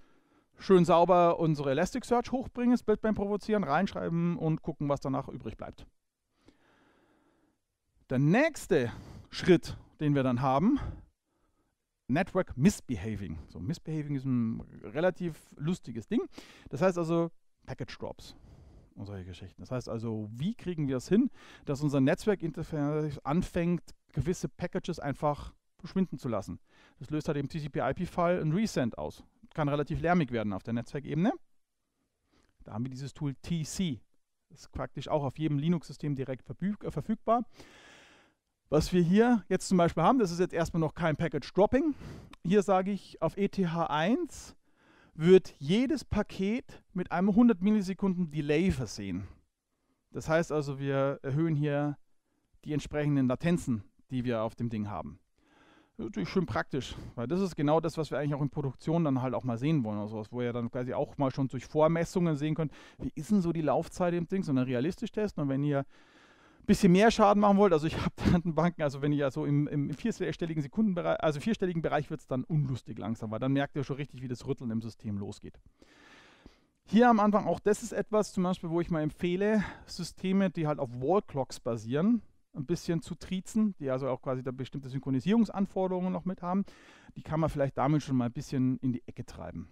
Schön sauber unsere Elasticsearch hochbringen, Splitbrain provozieren, reinschreiben und gucken, was danach übrig bleibt. Der nächste Schritt den wir dann haben, Network Misbehaving. So, Misbehaving ist ein relativ lustiges Ding. Das heißt also Package Drops und solche Geschichten. Das heißt also, wie kriegen wir es hin, dass unser Netzwerkinterface anfängt, gewisse Packages einfach verschwinden zu lassen. Das löst halt im TCP-IP-File ein Resend aus. Kann relativ lärmig werden auf der Netzwerkebene. Da haben wir dieses Tool TC. Das ist praktisch auch auf jedem Linux-System direkt äh, verfügbar. Was wir hier jetzt zum Beispiel haben, das ist jetzt erstmal noch kein Package Dropping. Hier sage ich, auf ETH1 wird jedes Paket mit einem 100 Millisekunden Delay versehen. Das heißt also, wir erhöhen hier die entsprechenden Latenzen, die wir auf dem Ding haben. Das ist Natürlich schön praktisch, weil das ist genau das, was wir eigentlich auch in Produktion dann halt auch mal sehen wollen. Also, wo ihr dann quasi auch mal schon durch Vormessungen sehen könnt, wie ist denn so die Laufzeit im Ding, sondern realistisch testen. Und wenn ihr bisschen mehr Schaden machen wollt, also ich habe dann Banken, also wenn ihr also im, im vierstelligen Sekundenbereich, also vierstelligen Bereich wird es dann unlustig langsam, weil dann merkt ihr schon richtig, wie das Rütteln im System losgeht. Hier am Anfang, auch das ist etwas zum Beispiel, wo ich mal empfehle, Systeme, die halt auf Wallclocks basieren, ein bisschen zu triezen, die also auch quasi da bestimmte Synchronisierungsanforderungen noch mit haben, die kann man vielleicht damit schon mal ein bisschen in die Ecke treiben.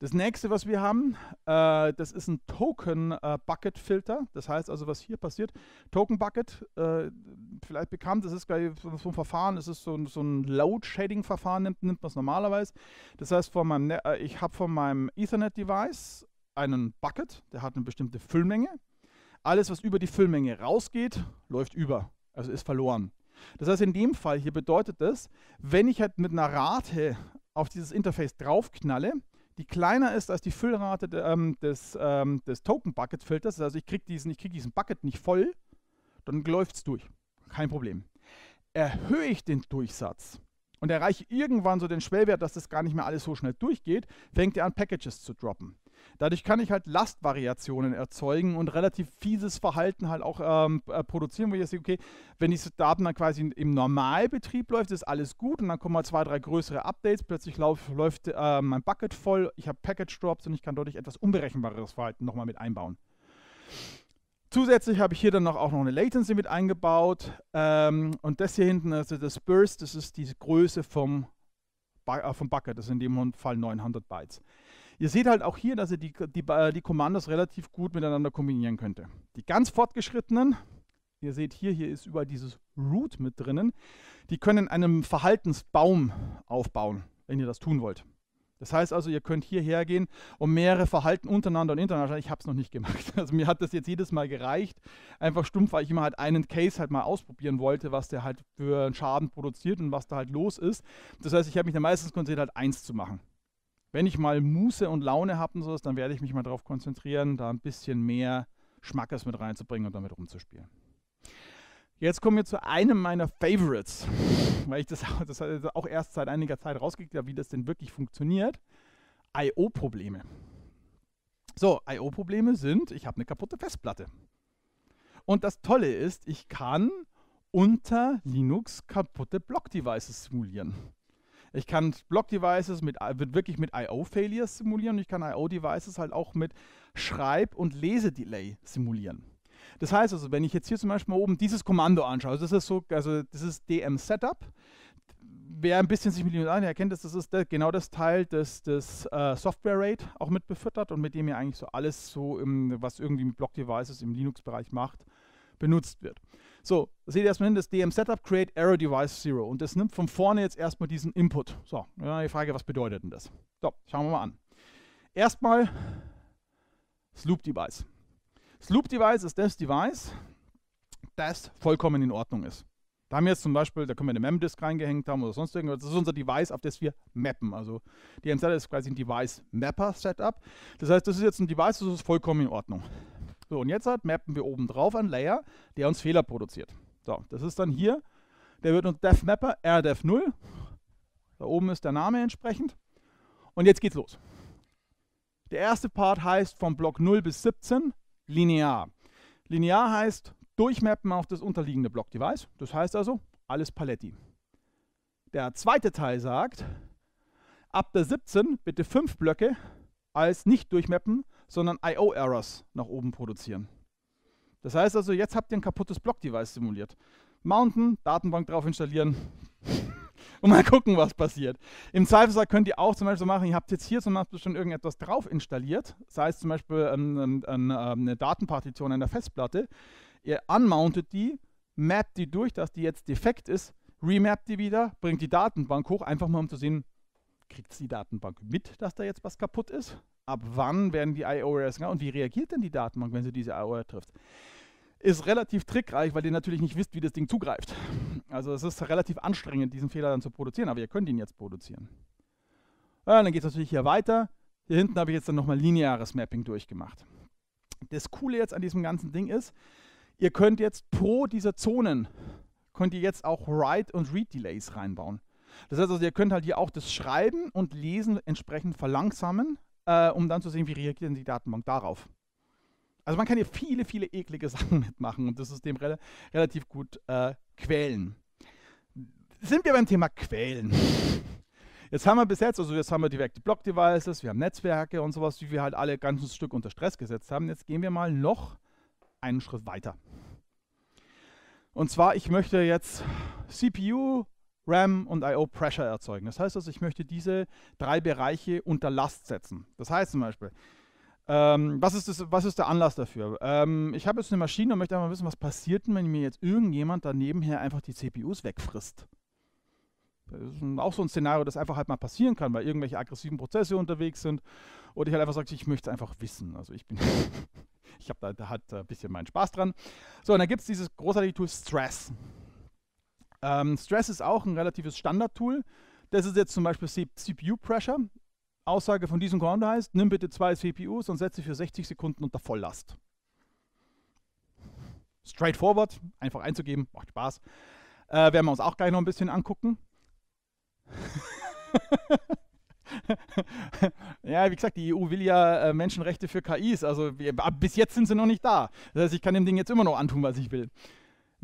Das nächste, was wir haben, äh, das ist ein Token äh, Bucket Filter. Das heißt also, was hier passiert. Token Bucket, äh, vielleicht bekannt, das ist so, so ein Verfahren, das ist so, so ein Load Shading Verfahren, nimmt, nimmt man es normalerweise. Das heißt, von meinem, ne, äh, ich habe von meinem Ethernet Device einen Bucket, der hat eine bestimmte Füllmenge. Alles, was über die Füllmenge rausgeht, läuft über, also ist verloren. Das heißt, in dem Fall hier bedeutet das, wenn ich halt mit einer Rate auf dieses Interface draufknalle, die kleiner ist als die Füllrate ähm, des, ähm, des Token-Bucket-Filters, also ich kriege diesen, krieg diesen Bucket nicht voll, dann läuft es durch. Kein Problem. Erhöhe ich den Durchsatz und erreiche irgendwann so den Schwellwert, dass das gar nicht mehr alles so schnell durchgeht, fängt er an, Packages zu droppen. Dadurch kann ich halt Lastvariationen erzeugen und relativ fieses Verhalten halt auch ähm, äh, produzieren, wo ich jetzt sehe, okay, wenn die Daten dann quasi im Normalbetrieb läuft, ist alles gut und dann kommen mal zwei, drei größere Updates, plötzlich lauf, läuft äh, mein Bucket voll, ich habe Package Drops und ich kann deutlich etwas unberechenbareres Verhalten nochmal mit einbauen. Zusätzlich habe ich hier dann noch auch noch eine Latency mit eingebaut ähm, und das hier hinten, also das Burst, das ist die Größe vom, äh, vom Bucket, das ist in dem Fall 900 Bytes. Ihr seht halt auch hier, dass ihr die, die, die Commandos relativ gut miteinander kombinieren könnt. Die ganz fortgeschrittenen, ihr seht hier, hier ist überall dieses Root mit drinnen, die können einen Verhaltensbaum aufbauen, wenn ihr das tun wollt. Das heißt also, ihr könnt hierher gehen und mehrere Verhalten untereinander und international. Ich habe es noch nicht gemacht. Also mir hat das jetzt jedes Mal gereicht. Einfach stumpf, weil ich immer halt einen Case halt mal ausprobieren wollte, was der halt für einen Schaden produziert und was da halt los ist. Das heißt, ich habe mich dann meistens konzentriert, halt eins zu machen wenn ich mal Muße und Laune habe und sowas, dann werde ich mich mal darauf konzentrieren, da ein bisschen mehr Schmackes mit reinzubringen und damit rumzuspielen. Jetzt kommen wir zu einem meiner Favorites, weil ich das, das auch erst seit einiger Zeit rausgekriegt habe, wie das denn wirklich funktioniert. I.O.-Probleme. So, I.O.-Probleme sind, ich habe eine kaputte Festplatte. Und das Tolle ist, ich kann unter Linux kaputte Block-Devices simulieren. Ich kann Block-Devices mit, mit wirklich mit I.O.-Failures simulieren und ich kann I.O.-Devices halt auch mit Schreib- und Lesedelay simulieren. Das heißt also, wenn ich jetzt hier zum Beispiel mal oben dieses Kommando anschaue, also das ist so, also das ist DM Setup. Wer ein bisschen sich mit Linux Design erkennt, das, das ist der, genau das Teil das das äh, Software Rate auch mit befüttert und mit dem ja eigentlich so alles so, im, was irgendwie mit Block Devices im Linux-Bereich macht, benutzt wird. So, seht ihr erstmal hin, das DM Setup Create Error Device Zero. Und das nimmt von vorne jetzt erstmal diesen Input. So, ja, die Frage, was bedeutet denn das? So, schauen wir mal an. Erstmal das Loop Device. Das Loop Device ist das Device, das vollkommen in Ordnung ist. Da haben wir jetzt zum Beispiel, da können wir eine Memdisk reingehängt haben oder sonst irgendwas. Das ist unser Device, auf das wir mappen. Also DM Setup ist quasi ein Device-Mapper-Setup. Das heißt, das ist jetzt ein Device, das ist vollkommen in Ordnung. So, und jetzt halt mappen wir oben drauf einen Layer, der uns Fehler produziert. So, das ist dann hier, der wird uns DevMapper RDEV0. Da oben ist der Name entsprechend. Und jetzt geht's los. Der erste Part heißt vom Block 0 bis 17 linear. Linear heißt durchmappen auf das unterliegende Block-Device. Das heißt also, alles Paletti. Der zweite Teil sagt, ab der 17 bitte fünf Blöcke als nicht durchmappen, sondern I.O.-Errors nach oben produzieren. Das heißt also, jetzt habt ihr ein kaputtes Block-Device simuliert. Mountain, Datenbank drauf installieren und mal gucken, was passiert. Im Zweifelsfall könnt ihr auch zum Beispiel so machen, ihr habt jetzt hier zum Beispiel schon irgendetwas drauf installiert, sei es zum Beispiel ähm, ähm, äh, eine Datenpartition an der Festplatte. Ihr unmountet die, mappt die durch, dass die jetzt defekt ist, remappt die wieder, bringt die Datenbank hoch, einfach mal um zu sehen, kriegt es die Datenbank mit, dass da jetzt was kaputt ist? Ab wann werden die IORs und wie reagiert denn die Datenbank, wenn sie diese IOR trifft? Ist relativ trickreich, weil ihr natürlich nicht wisst, wie das Ding zugreift. Also es ist relativ anstrengend, diesen Fehler dann zu produzieren, aber ihr könnt ihn jetzt produzieren. Ja, dann geht es natürlich hier weiter. Hier hinten habe ich jetzt dann nochmal lineares Mapping durchgemacht. Das Coole jetzt an diesem ganzen Ding ist, ihr könnt jetzt pro dieser Zonen, könnt ihr jetzt auch Write- und Read-Delays reinbauen. Das heißt also, ihr könnt halt hier auch das Schreiben und Lesen entsprechend verlangsamen, äh, um dann zu sehen, wie reagiert denn die Datenbank darauf. Also man kann hier viele, viele eklige Sachen mitmachen und das System re relativ gut äh, quälen. Sind wir beim Thema Quälen? Jetzt haben wir bis jetzt, also jetzt haben wir direkte Block-Devices, wir haben Netzwerke und sowas, die wir halt alle ganzes Stück unter Stress gesetzt haben. Jetzt gehen wir mal noch einen Schritt weiter. Und zwar, ich möchte jetzt CPU, RAM und IO Pressure erzeugen. Das heißt also, ich möchte diese drei Bereiche unter Last setzen. Das heißt zum Beispiel, ähm, was, ist das, was ist der Anlass dafür? Ähm, ich habe jetzt eine Maschine und möchte einfach wissen, was passiert, wenn mir jetzt irgendjemand daneben her einfach die CPUs wegfrisst. Das ist auch so ein Szenario, das einfach halt mal passieren kann, weil irgendwelche aggressiven Prozesse unterwegs sind. Oder ich halt einfach sage, ich möchte es einfach wissen. Also ich bin, ich habe da, da hat ein bisschen meinen Spaß dran. So, und dann gibt es dieses großartige Tool Stress. Ähm, Stress ist auch ein relatives Standardtool. Das ist jetzt zum Beispiel CPU-Pressure. Aussage von diesem Ground heißt, nimm bitte zwei CPUs und setze sie für 60 Sekunden unter Volllast. Straightforward, einfach einzugeben, macht Spaß. Äh, werden wir uns auch gleich noch ein bisschen angucken. ja, wie gesagt, die EU will ja äh, Menschenrechte für KIs, also wir, bis jetzt sind sie noch nicht da. Das heißt, ich kann dem Ding jetzt immer noch antun, was ich will.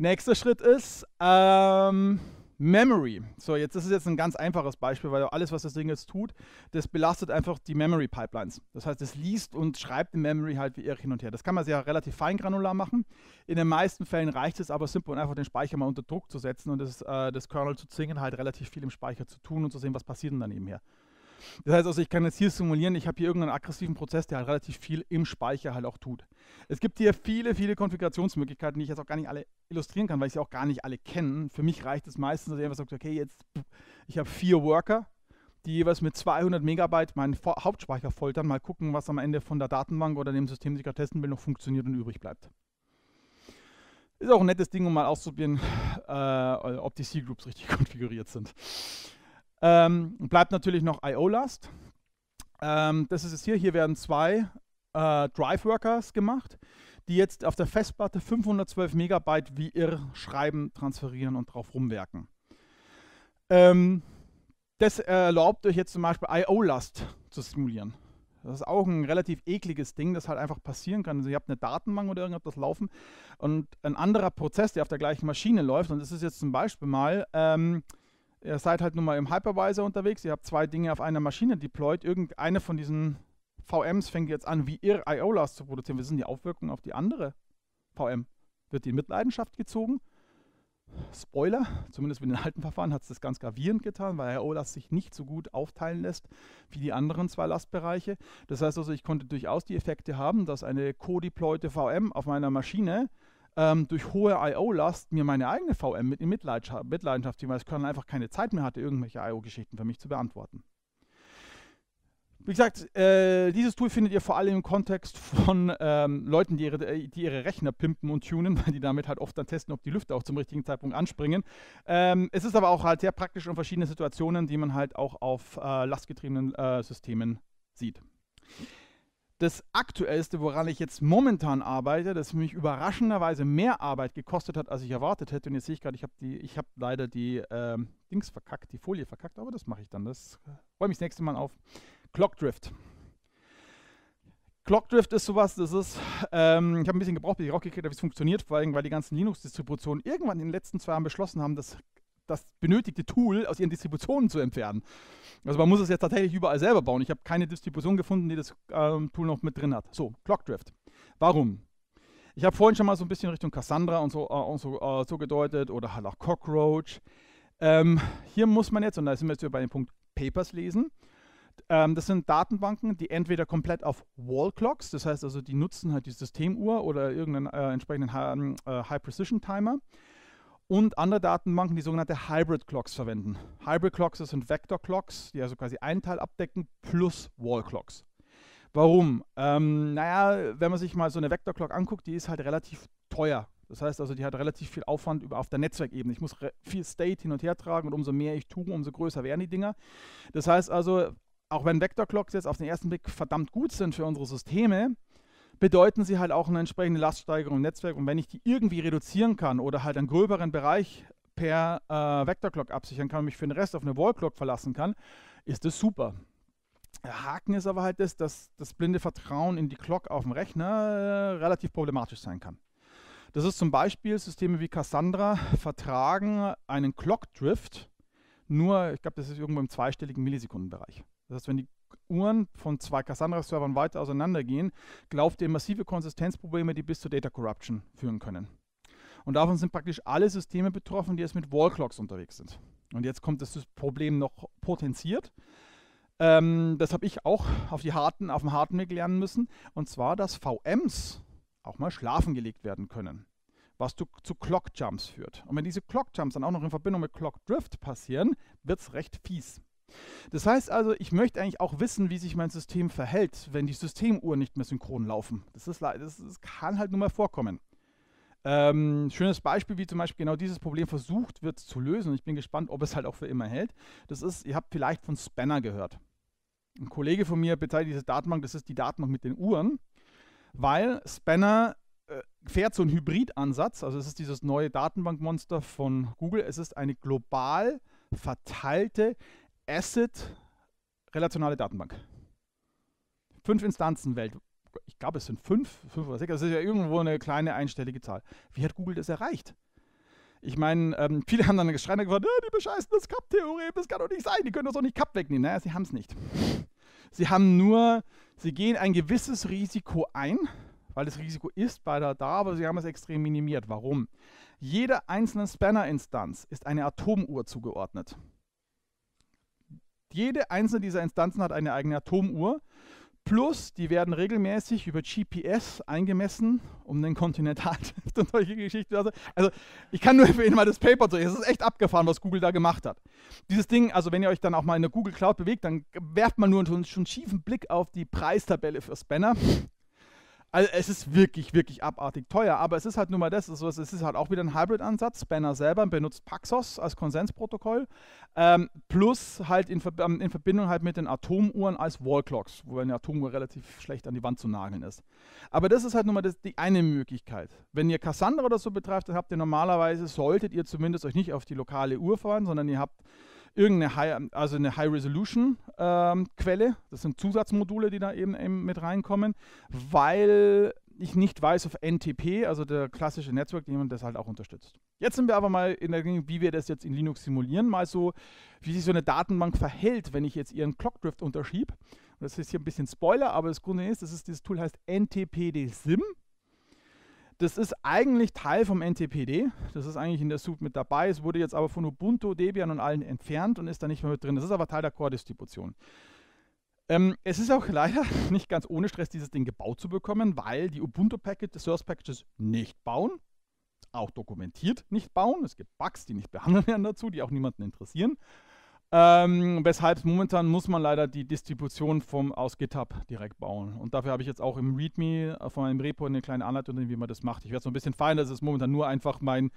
Nächster Schritt ist ähm, Memory. So, jetzt das ist jetzt ein ganz einfaches Beispiel, weil alles, was das Ding jetzt tut, das belastet einfach die Memory Pipelines. Das heißt, es liest und schreibt in Memory halt wie irre hin und her. Das kann man sehr relativ feingranular machen. In den meisten Fällen reicht es aber simpel und einfach den Speicher mal unter Druck zu setzen und das, äh, das Kernel zu zwingen, halt relativ viel im Speicher zu tun und zu sehen, was passiert denn dann eben her. Das heißt also, ich kann jetzt hier simulieren, ich habe hier irgendeinen aggressiven Prozess, der halt relativ viel im Speicher halt auch tut. Es gibt hier viele, viele Konfigurationsmöglichkeiten, die ich jetzt auch gar nicht alle illustrieren kann, weil ich sie auch gar nicht alle kenne. Für mich reicht es meistens, dass ich einfach sage, okay, jetzt, ich habe vier Worker, die jeweils mit 200 Megabyte meinen Hauptspeicher foltern, mal gucken, was am Ende von der Datenbank oder dem System, das ich gerade testen will, noch funktioniert und übrig bleibt. Ist auch ein nettes Ding, um mal auszuprobieren, äh, ob die C-Groups richtig konfiguriert sind. Ähm, bleibt natürlich noch IO-Last. Ähm, das ist es hier. Hier werden zwei äh, Drive-Workers gemacht, die jetzt auf der Festplatte 512 Megabyte wie irr schreiben, transferieren und drauf rumwerken. Ähm, das erlaubt euch jetzt zum Beispiel IO-Last zu simulieren. Das ist auch ein relativ ekliges Ding, das halt einfach passieren kann. Also ihr habt eine Datenbank oder irgendetwas laufen und ein anderer Prozess, der auf der gleichen Maschine läuft, und das ist jetzt zum Beispiel mal ähm, ihr seid halt nun mal im Hypervisor unterwegs, ihr habt zwei Dinge auf einer Maschine deployed, irgendeine von diesen VMs fängt jetzt an, wie ihr IOLAs zu produzieren. Wir sind die Aufwirkung auf die andere VM. Wird die in Mitleidenschaft gezogen? Spoiler, zumindest mit den alten Verfahren hat es das ganz gravierend getan, weil IOLAs sich nicht so gut aufteilen lässt wie die anderen zwei Lastbereiche. Das heißt also, ich konnte durchaus die Effekte haben, dass eine co-deployte VM auf meiner Maschine ähm, durch hohe I.O.-Last mir meine eigene VM mit in Mitleidenschaft, ziehen, weil das Kernel einfach keine Zeit mehr hatte, irgendwelche I.O.-Geschichten für mich zu beantworten. Wie gesagt, äh, dieses Tool findet ihr vor allem im Kontext von ähm, Leuten, die ihre, die ihre, Rechner pimpen und tunen, weil die damit halt oft dann testen, ob die Lüfter auch zum richtigen Zeitpunkt anspringen. Ähm, es ist aber auch halt sehr praktisch in verschiedenen Situationen, die man halt auch auf äh, lastgetriebenen äh, Systemen sieht das Aktuellste, woran ich jetzt momentan arbeite, das mich überraschenderweise mehr Arbeit gekostet hat, als ich erwartet hätte. Und jetzt sehe ich gerade, ich habe die, leider die ähm, Dings verkackt, die Folie verkackt, aber das mache ich dann. Das freue mich das nächste Mal auf. Clockdrift. Clockdrift ist sowas, das ist, ähm, ich habe ein bisschen gebraucht, bis ich rausgekriegt habe, wie es funktioniert, vor allem, weil die ganzen Linux-Distributionen irgendwann in den letzten zwei Jahren beschlossen haben, dass das benötigte Tool aus ihren Distributionen zu entfernen. Also man muss es jetzt tatsächlich überall selber bauen. Ich habe keine Distribution gefunden, die das ähm, Tool noch mit drin hat. So, Clockdrift. Warum? Ich habe vorhin schon mal so ein bisschen Richtung Cassandra und so, äh, und so, äh, so gedeutet oder halt auch Cockroach. Ähm, hier muss man jetzt, und da sind wir jetzt über den Punkt Papers lesen, ähm, das sind Datenbanken, die entweder komplett auf Wallclocks, das heißt also, die nutzen halt die Systemuhr oder irgendeinen äh, entsprechenden High-Precision-Timer. Ähm, äh, high precision timer und andere Datenbanken, die sogenannte Hybrid Clocks verwenden. Hybrid Clocks sind Vector Clocks, die also quasi einen Teil abdecken plus Wall Clocks. Warum? Ähm, naja, wenn man sich mal so eine Vector Clock anguckt, die ist halt relativ teuer. Das heißt also, die hat relativ viel Aufwand über, auf der Netzwerkebene. Ich muss viel State hin und her tragen und umso mehr ich tue, umso größer werden die Dinger. Das heißt also, auch wenn Vector Clocks jetzt auf den ersten Blick verdammt gut sind für unsere Systeme, bedeuten sie halt auch eine entsprechende Laststeigerung im Netzwerk. Und wenn ich die irgendwie reduzieren kann oder halt einen gröberen Bereich per äh, Vectorclock absichern kann und mich für den Rest auf eine Wallclock verlassen kann, ist das super. Der Haken ist aber halt das, dass das blinde Vertrauen in die Clock auf dem Rechner äh, relativ problematisch sein kann. Das ist zum Beispiel Systeme wie Cassandra vertragen einen Clock Drift nur, ich glaube, das ist irgendwo im zweistelligen Millisekundenbereich. Das heißt, wenn die Uhren von zwei Cassandra-Servern weiter auseinandergehen, glaubt ihr massive Konsistenzprobleme, die bis zu Data Corruption führen können. Und davon sind praktisch alle Systeme betroffen, die jetzt mit Wall Clocks unterwegs sind. Und jetzt kommt das Problem noch potenziert. Ähm, das habe ich auch auf, die harten, auf dem harten Weg lernen müssen. Und zwar, dass VMs auch mal schlafen gelegt werden können, was zu, zu Jumps führt. Und wenn diese Clock Jumps dann auch noch in Verbindung mit Clock Drift passieren, wird es recht fies. Das heißt also, ich möchte eigentlich auch wissen, wie sich mein System verhält, wenn die Systemuhren nicht mehr synchron laufen. Das, ist, das, das kann halt nur mal vorkommen. Ähm, schönes Beispiel, wie zum Beispiel genau dieses Problem versucht wird zu lösen. Ich bin gespannt, ob es halt auch für immer hält. Das ist, ihr habt vielleicht von Spanner gehört. Ein Kollege von mir bezeichnet diese Datenbank, das ist die Datenbank mit den Uhren, weil Spanner äh, fährt so einen Hybridansatz. Also es ist dieses neue Datenbankmonster von Google. Es ist eine global verteilte Asset relationale Datenbank. Fünf Instanzen welt. Ich glaube, es sind fünf, fünf oder sechs. Das ist ja irgendwo eine kleine einstellige Zahl. Wie hat Google das erreicht? Ich meine, ähm, viele haben dann geschrien und gesagt, die äh, bescheißen das Cup-Theorem, das kann doch nicht sein, die können das doch nicht Cup wegnehmen. Naja, sie haben es nicht. Sie haben nur, sie gehen ein gewisses Risiko ein, weil das Risiko ist bei der da, aber sie haben es extrem minimiert. Warum? Jeder einzelnen Spanner-Instanz ist eine Atomuhr zugeordnet. Jede einzelne dieser Instanzen hat eine eigene Atomuhr. Plus, die werden regelmäßig über GPS eingemessen, um den Kontinental und solche Geschichten. Also, also ich kann nur für empfehlen, mal das Paper zu Es ist echt abgefahren, was Google da gemacht hat. Dieses Ding, also wenn ihr euch dann auch mal in der Google Cloud bewegt, dann werft man nur schon einen schiefen Blick auf die Preistabelle für Spanner. Also es ist wirklich, wirklich abartig teuer, aber es ist halt nur mal das, also es ist halt auch wieder ein Hybrid-Ansatz. Spanner selber benutzt Paxos als Konsensprotokoll, ähm, plus halt in, Ver ähm, in, Verbindung halt mit den Atomuhren als Wallclocks, wo eine Atomuhr relativ schlecht an die Wand zu nageln ist. Aber das ist halt nur mal das, die eine Möglichkeit. Wenn ihr Cassandra oder so betreibt, dann habt ihr normalerweise, solltet ihr zumindest euch nicht auf die lokale Uhr fahren, sondern ihr habt irgendeine High, ähm, also eine High-Resolution-Quelle. Ähm, das sind Zusatzmodule, die da eben, eben mit reinkommen, weil ich nicht weiß auf NTP, also der klassische Netzwerk, jemand das halt auch unterstützt. Jetzt sind wir aber mal in der wie wir das jetzt in Linux simulieren, mal so, wie sich so eine Datenbank verhält, wenn ich jetzt ihren Clockdrift unterschiebe. das ist hier ein bisschen Spoiler, aber das Grunde ist, das ist, dieses Tool heißt NTPD-Sim. Das ist eigentlich Teil vom NTPD. Das ist eigentlich in der Suite mit dabei. Es wurde jetzt aber von Ubuntu, Debian und allen entfernt und ist da nicht mehr mit drin. Das ist aber Teil der Core-Distribution. Ähm, es ist auch leider nicht ganz ohne Stress, dieses Ding gebaut zu bekommen, weil die Ubuntu-Packages, Source-Packages nicht bauen. Auch dokumentiert nicht bauen. Es gibt Bugs, die nicht behandelt werden dazu, die auch niemanden interessieren. Ähm, weshalb momentan muss man leider die Distribution vom, aus GitHub direkt bauen. Und dafür habe ich jetzt auch im README äh, von meinem Repo eine kleine Anleitung, wie man das macht. Ich werde es so ein bisschen feiern, das ist momentan nur einfach mein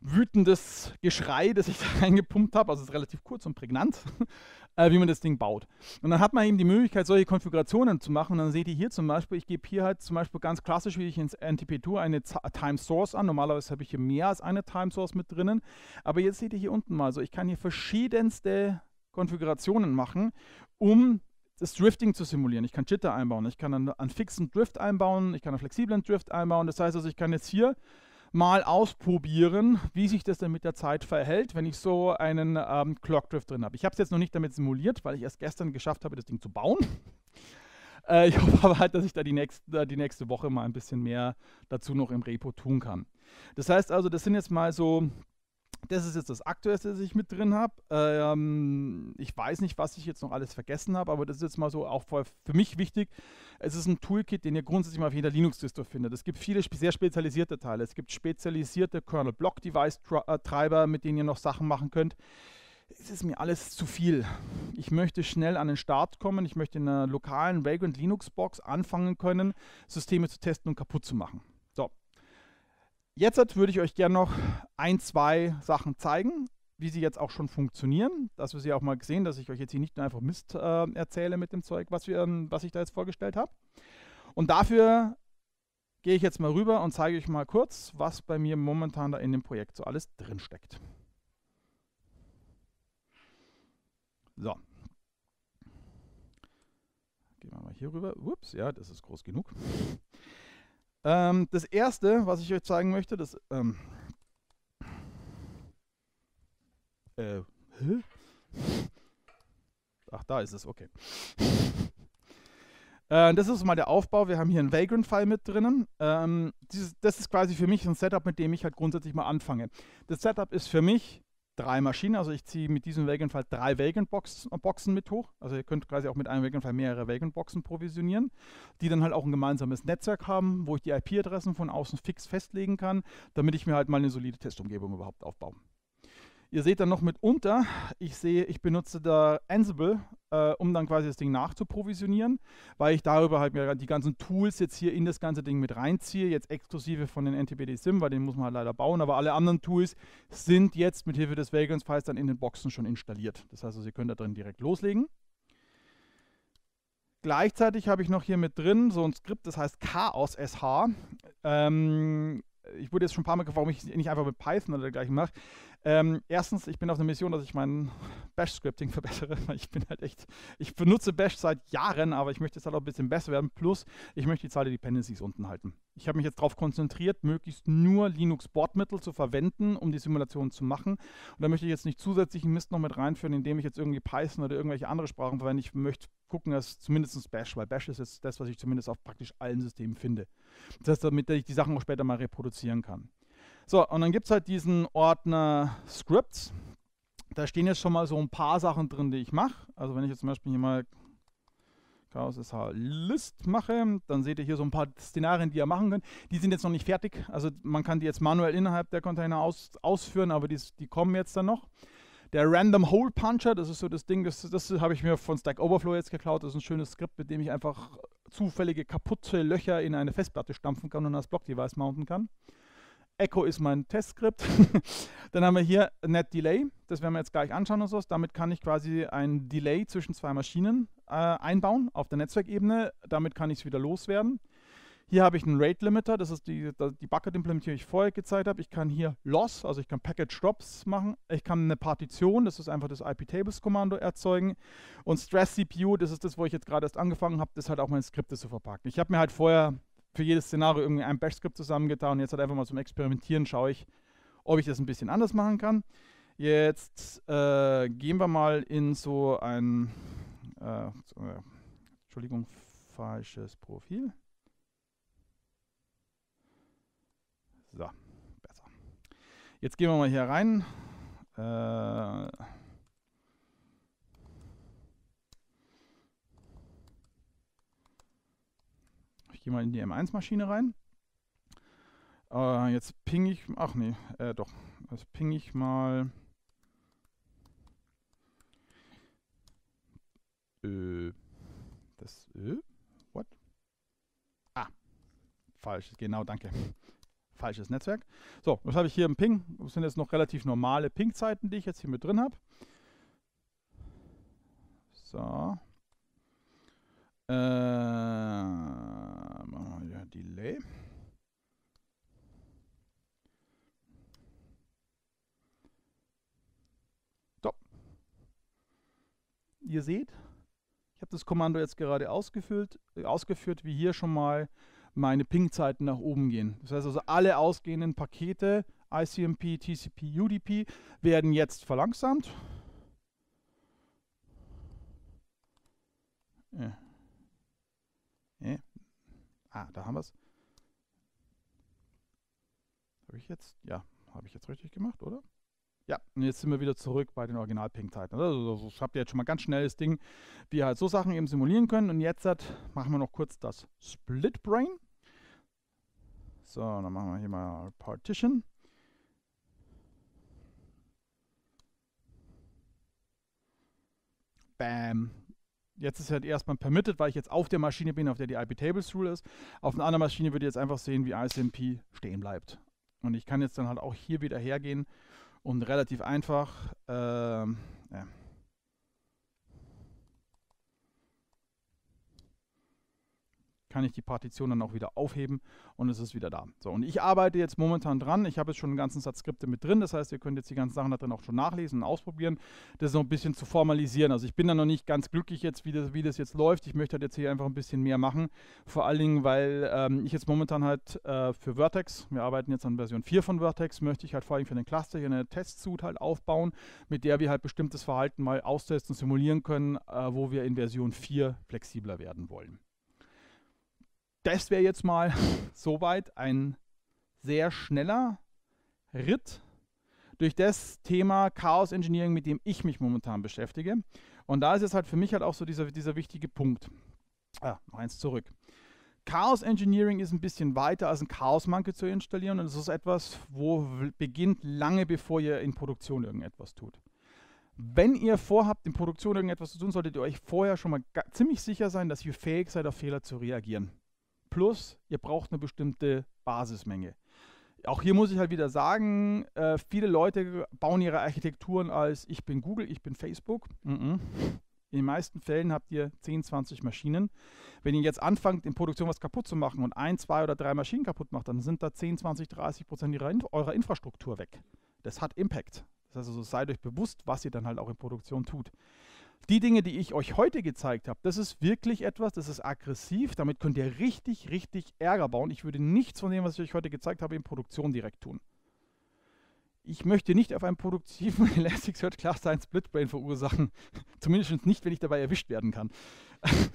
wütendes Geschrei, das ich da reingepumpt habe. Also es ist relativ kurz und prägnant, äh, wie man das Ding baut. Und dann hat man eben die Möglichkeit, solche Konfigurationen zu machen. Und dann seht ihr hier zum Beispiel, ich gebe hier halt zum Beispiel ganz klassisch, wie ich ins NTP2 eine Z äh, Time Source an. Normalerweise habe ich hier mehr als eine Time Source mit drinnen. Aber jetzt seht ihr hier unten mal so, ich kann hier verschiedenste Konfigurationen machen, um das Drifting zu simulieren. Ich kann Jitter einbauen, ich kann einen, einen fixen Drift einbauen, ich kann einen flexiblen Drift einbauen. Das heißt also, ich kann jetzt hier mal ausprobieren, wie sich das denn mit der Zeit verhält, wenn ich so einen ähm, Clockdrift drin habe. Ich habe es jetzt noch nicht damit simuliert, weil ich erst gestern geschafft habe, das Ding zu bauen. äh, ich hoffe aber halt, dass ich da die, nächste, äh, die nächste Woche mal ein bisschen mehr dazu noch im Repo tun kann. Das heißt also, das sind jetzt mal so das ist jetzt das Aktuellste, das ich mit drin habe. Ähm, ich weiß nicht, was ich jetzt noch alles vergessen habe, aber das ist jetzt mal so auch für mich wichtig. Es ist ein Toolkit, den ihr grundsätzlich mal auf jeder Linux-Distro findet. Es gibt viele sehr spezialisierte Teile. Es gibt spezialisierte Kernel-Block-Device-Treiber, äh, mit denen ihr noch Sachen machen könnt. Es ist mir alles zu viel. Ich möchte schnell an den Start kommen. Ich möchte in einer lokalen Vagrant Linux-Box anfangen können, Systeme zu testen und kaputt zu machen. Jetzt würde ich euch gerne noch ein, zwei Sachen zeigen, wie sie jetzt auch schon funktionieren, dass wir sie auch mal sehen, dass ich euch jetzt hier nicht nur einfach Mist äh, erzähle mit dem Zeug, was, wir, ähm, was ich da jetzt vorgestellt habe. Und dafür gehe ich jetzt mal rüber und zeige euch mal kurz, was bei mir momentan da in dem Projekt so alles drinsteckt. So. Gehen wir mal hier rüber. Ups, ja, das ist groß genug. Ähm, das erste, was ich euch zeigen möchte, das. Ähm, äh, hä? Ach, da ist es, okay. Äh, das ist mal der Aufbau. Wir haben hier einen Vagrant-File mit drinnen. Ähm, dieses, das ist quasi für mich ein Setup, mit dem ich halt grundsätzlich mal anfange. Das Setup ist für mich drei Maschinen. Also ich ziehe mit diesem vagrant drei Vagrant-Boxen äh, mit hoch. Also ihr könnt quasi auch mit einem vagrant mehrere Vagrant-Boxen provisionieren, die dann halt auch ein gemeinsames Netzwerk haben, wo ich die IP-Adressen von außen fix festlegen kann, damit ich mir halt mal eine solide Testumgebung überhaupt aufbaue. Ihr seht dann noch mitunter, ich sehe, ich benutze da Ansible, äh, um dann quasi das Ding nachzuprovisionieren, weil ich darüber halt mir die ganzen Tools jetzt hier in das ganze Ding mit reinziehe, jetzt exklusive von den NTPD Sim, weil den muss man halt leider bauen, aber alle anderen Tools sind jetzt mit Hilfe des Vagrant Files dann in den Boxen schon installiert. Das heißt, also, ihr könnt da drin direkt loslegen. Gleichzeitig habe ich noch hier mit drin so ein Skript, das heißt Chaos SH. Ähm, ich wurde jetzt schon ein paar Mal gefragt, warum ich nicht einfach mit Python oder dergleichen mache. Ähm, erstens, ich bin auf einer Mission, dass ich mein Bash-Scripting verbessere, ich bin halt echt, ich benutze Bash seit Jahren, aber ich möchte jetzt halt auch ein bisschen besser werden. Plus, ich möchte die Zahl der Dependencies unten halten. Ich habe mich jetzt darauf konzentriert, möglichst nur Linux-Bordmittel zu verwenden, um die Simulation zu machen. Und da möchte ich jetzt nicht zusätzlichen Mist noch mit reinführen, indem ich jetzt irgendwie Python oder irgendwelche andere Sprachen verwende. Ich möchte gucken, dass zumindest Bash, weil Bash ist jetzt das, was ich zumindest auf praktisch allen Systemen finde. Das heißt, damit ich die Sachen auch später mal reproduzieren kann. So, und dann gibt es halt diesen Ordner Scripts. Da stehen jetzt schon mal so ein paar Sachen drin, die ich mache. Also wenn ich jetzt zum Beispiel hier mal Chaos SH List mache, dann seht ihr hier so ein paar Szenarien, die ihr machen könnt. Die sind jetzt noch nicht fertig. Also man kann die jetzt manuell innerhalb der Container aus ausführen, aber die, die kommen jetzt dann noch. Der Random Hole Puncher, das ist so das Ding, das, das habe ich mir von Stack Overflow jetzt geklaut. Das ist ein schönes Skript, mit dem ich einfach zufällige kaputte Löcher in eine Festplatte stampfen kann und als Block-Device mounten kann. Echo ist mein Testskript. Dann haben wir hier Net Delay, das werden wir jetzt gleich anschauen und so. Damit kann ich quasi ein Delay zwischen zwei Maschinen äh, einbauen auf der Netzwerkebene. Damit kann ich es wieder loswerden. Hier habe ich einen Rate Limiter, das ist die, die Bucket die ich vorher gezeigt habe. Ich kann hier Loss, also ich kann Package Drops machen. Ich kann eine Partition, das ist einfach das IP Tables Kommando erzeugen. Und Stress CPU, das ist das, wo ich jetzt gerade erst angefangen habe, das halt auch meine Skripte zu verpacken. Ich habe mir halt vorher für jedes Szenario irgendwie ein Bash-Skript zusammengetan und jetzt halt einfach mal zum Experimentieren schaue ich, ob ich das ein bisschen anders machen kann. Jetzt äh, gehen wir mal in so ein, äh, äh Entschuldigung, falsches Profil. So, besser. Jetzt gehen wir mal hier rein. Äh, ich gehe mal in die M1-Maschine rein. Äh, jetzt ping ich, ach nee, äh, doch, jetzt ping ich mal. Äh, das, äh, what? Ah, falsch, genau, danke falsches Netzwerk. So, was habe ich hier im Ping? Das sind jetzt noch relativ normale Ping-Zeiten, die ich jetzt hier mit drin habe. So. Äh, machen wir wieder Delay. So. Ihr seht, ich habe das Kommando jetzt gerade ausgefüllt, ausgeführt, wie hier schon mal meine Ping-Zeiten nach oben gehen. Das heißt also, alle ausgehenden Pakete, ICMP, TCP, UDP, werden jetzt verlangsamt. Äh. Äh. Ah, da haben wir es. Habe ich jetzt, ja, habe ich jetzt richtig gemacht, oder? Ja, und jetzt sind wir wieder zurück bei den Original-Ping-Zeiten. Also, ich habe jetzt schon mal ganz schnell das Ding, wie halt so Sachen eben simulieren können. Und jetzt halt machen wir noch kurz das Split Brain. So, dann machen wir hier mal Partition. Bam. Jetzt ist halt erstmal permitted, weil ich jetzt auf der Maschine bin, auf der die IP-Tables-Rule ist. Auf einer anderen Maschine würde ich jetzt einfach sehen, wie ISMP stehen bleibt. Und ich kann jetzt dann halt auch hier wieder hergehen und relativ einfach. Ähm, ja. kann ich die Partition dann auch wieder aufheben und es ist wieder da. So, und ich arbeite jetzt momentan dran. Ich habe jetzt schon einen ganzen Satz Skripte mit drin. Das heißt, ihr könnt jetzt die ganzen Sachen da drin auch schon nachlesen und ausprobieren. Das ist noch ein bisschen zu formalisieren. Also ich bin da noch nicht ganz glücklich jetzt, wie das, wie das jetzt läuft. Ich möchte halt jetzt hier einfach ein bisschen mehr machen. Vor allen Dingen, weil ähm, ich jetzt momentan halt äh, für Vertex, wir arbeiten jetzt an Version 4 von Vertex, möchte ich halt vor allem für den Cluster hier eine Testsuite halt aufbauen, mit der wir halt bestimmtes Verhalten mal austesten und simulieren können, äh, wo wir in Version 4 flexibler werden wollen das wäre jetzt mal soweit ein sehr schneller Ritt durch das Thema Chaos Engineering, mit dem ich mich momentan beschäftige. Und da ist es halt für mich halt auch so dieser, dieser wichtige Punkt. Ah, noch eins zurück. Chaos Engineering ist ein bisschen weiter als ein Chaos-Manke zu installieren und es ist etwas, wo beginnt lange bevor ihr in Produktion irgendetwas tut. Wenn ihr vorhabt, in Produktion irgendetwas zu tun, solltet ihr euch vorher schon mal ziemlich sicher sein, dass ihr fähig seid, auf Fehler zu reagieren plus ihr braucht eine bestimmte Basismenge. Auch hier muss ich halt wieder sagen, äh, viele Leute bauen ihre Architekturen als ich bin Google, ich bin Facebook. Mm -mm. In den meisten Fällen habt ihr 10, 20 Maschinen. Wenn ihr jetzt anfangt, in Produktion was kaputt zu machen und ein, zwei oder drei Maschinen kaputt macht, dann sind da 10, 20, 30 Prozent eurer Infrastruktur weg. Das hat Impact. Das heißt also, seid euch bewusst, was ihr dann halt auch in Produktion tut die Dinge, die ich euch heute gezeigt habe, das ist wirklich etwas, das ist aggressiv, damit könnt ihr richtig, richtig Ärger bauen. Ich würde nichts von dem, was ich euch heute gezeigt habe, in Produktion direkt tun. Ich möchte nicht auf einem produktiven Elasticsearch Cluster ein Splitbrain verursachen. Zumindest nicht, wenn ich dabei erwischt werden kann.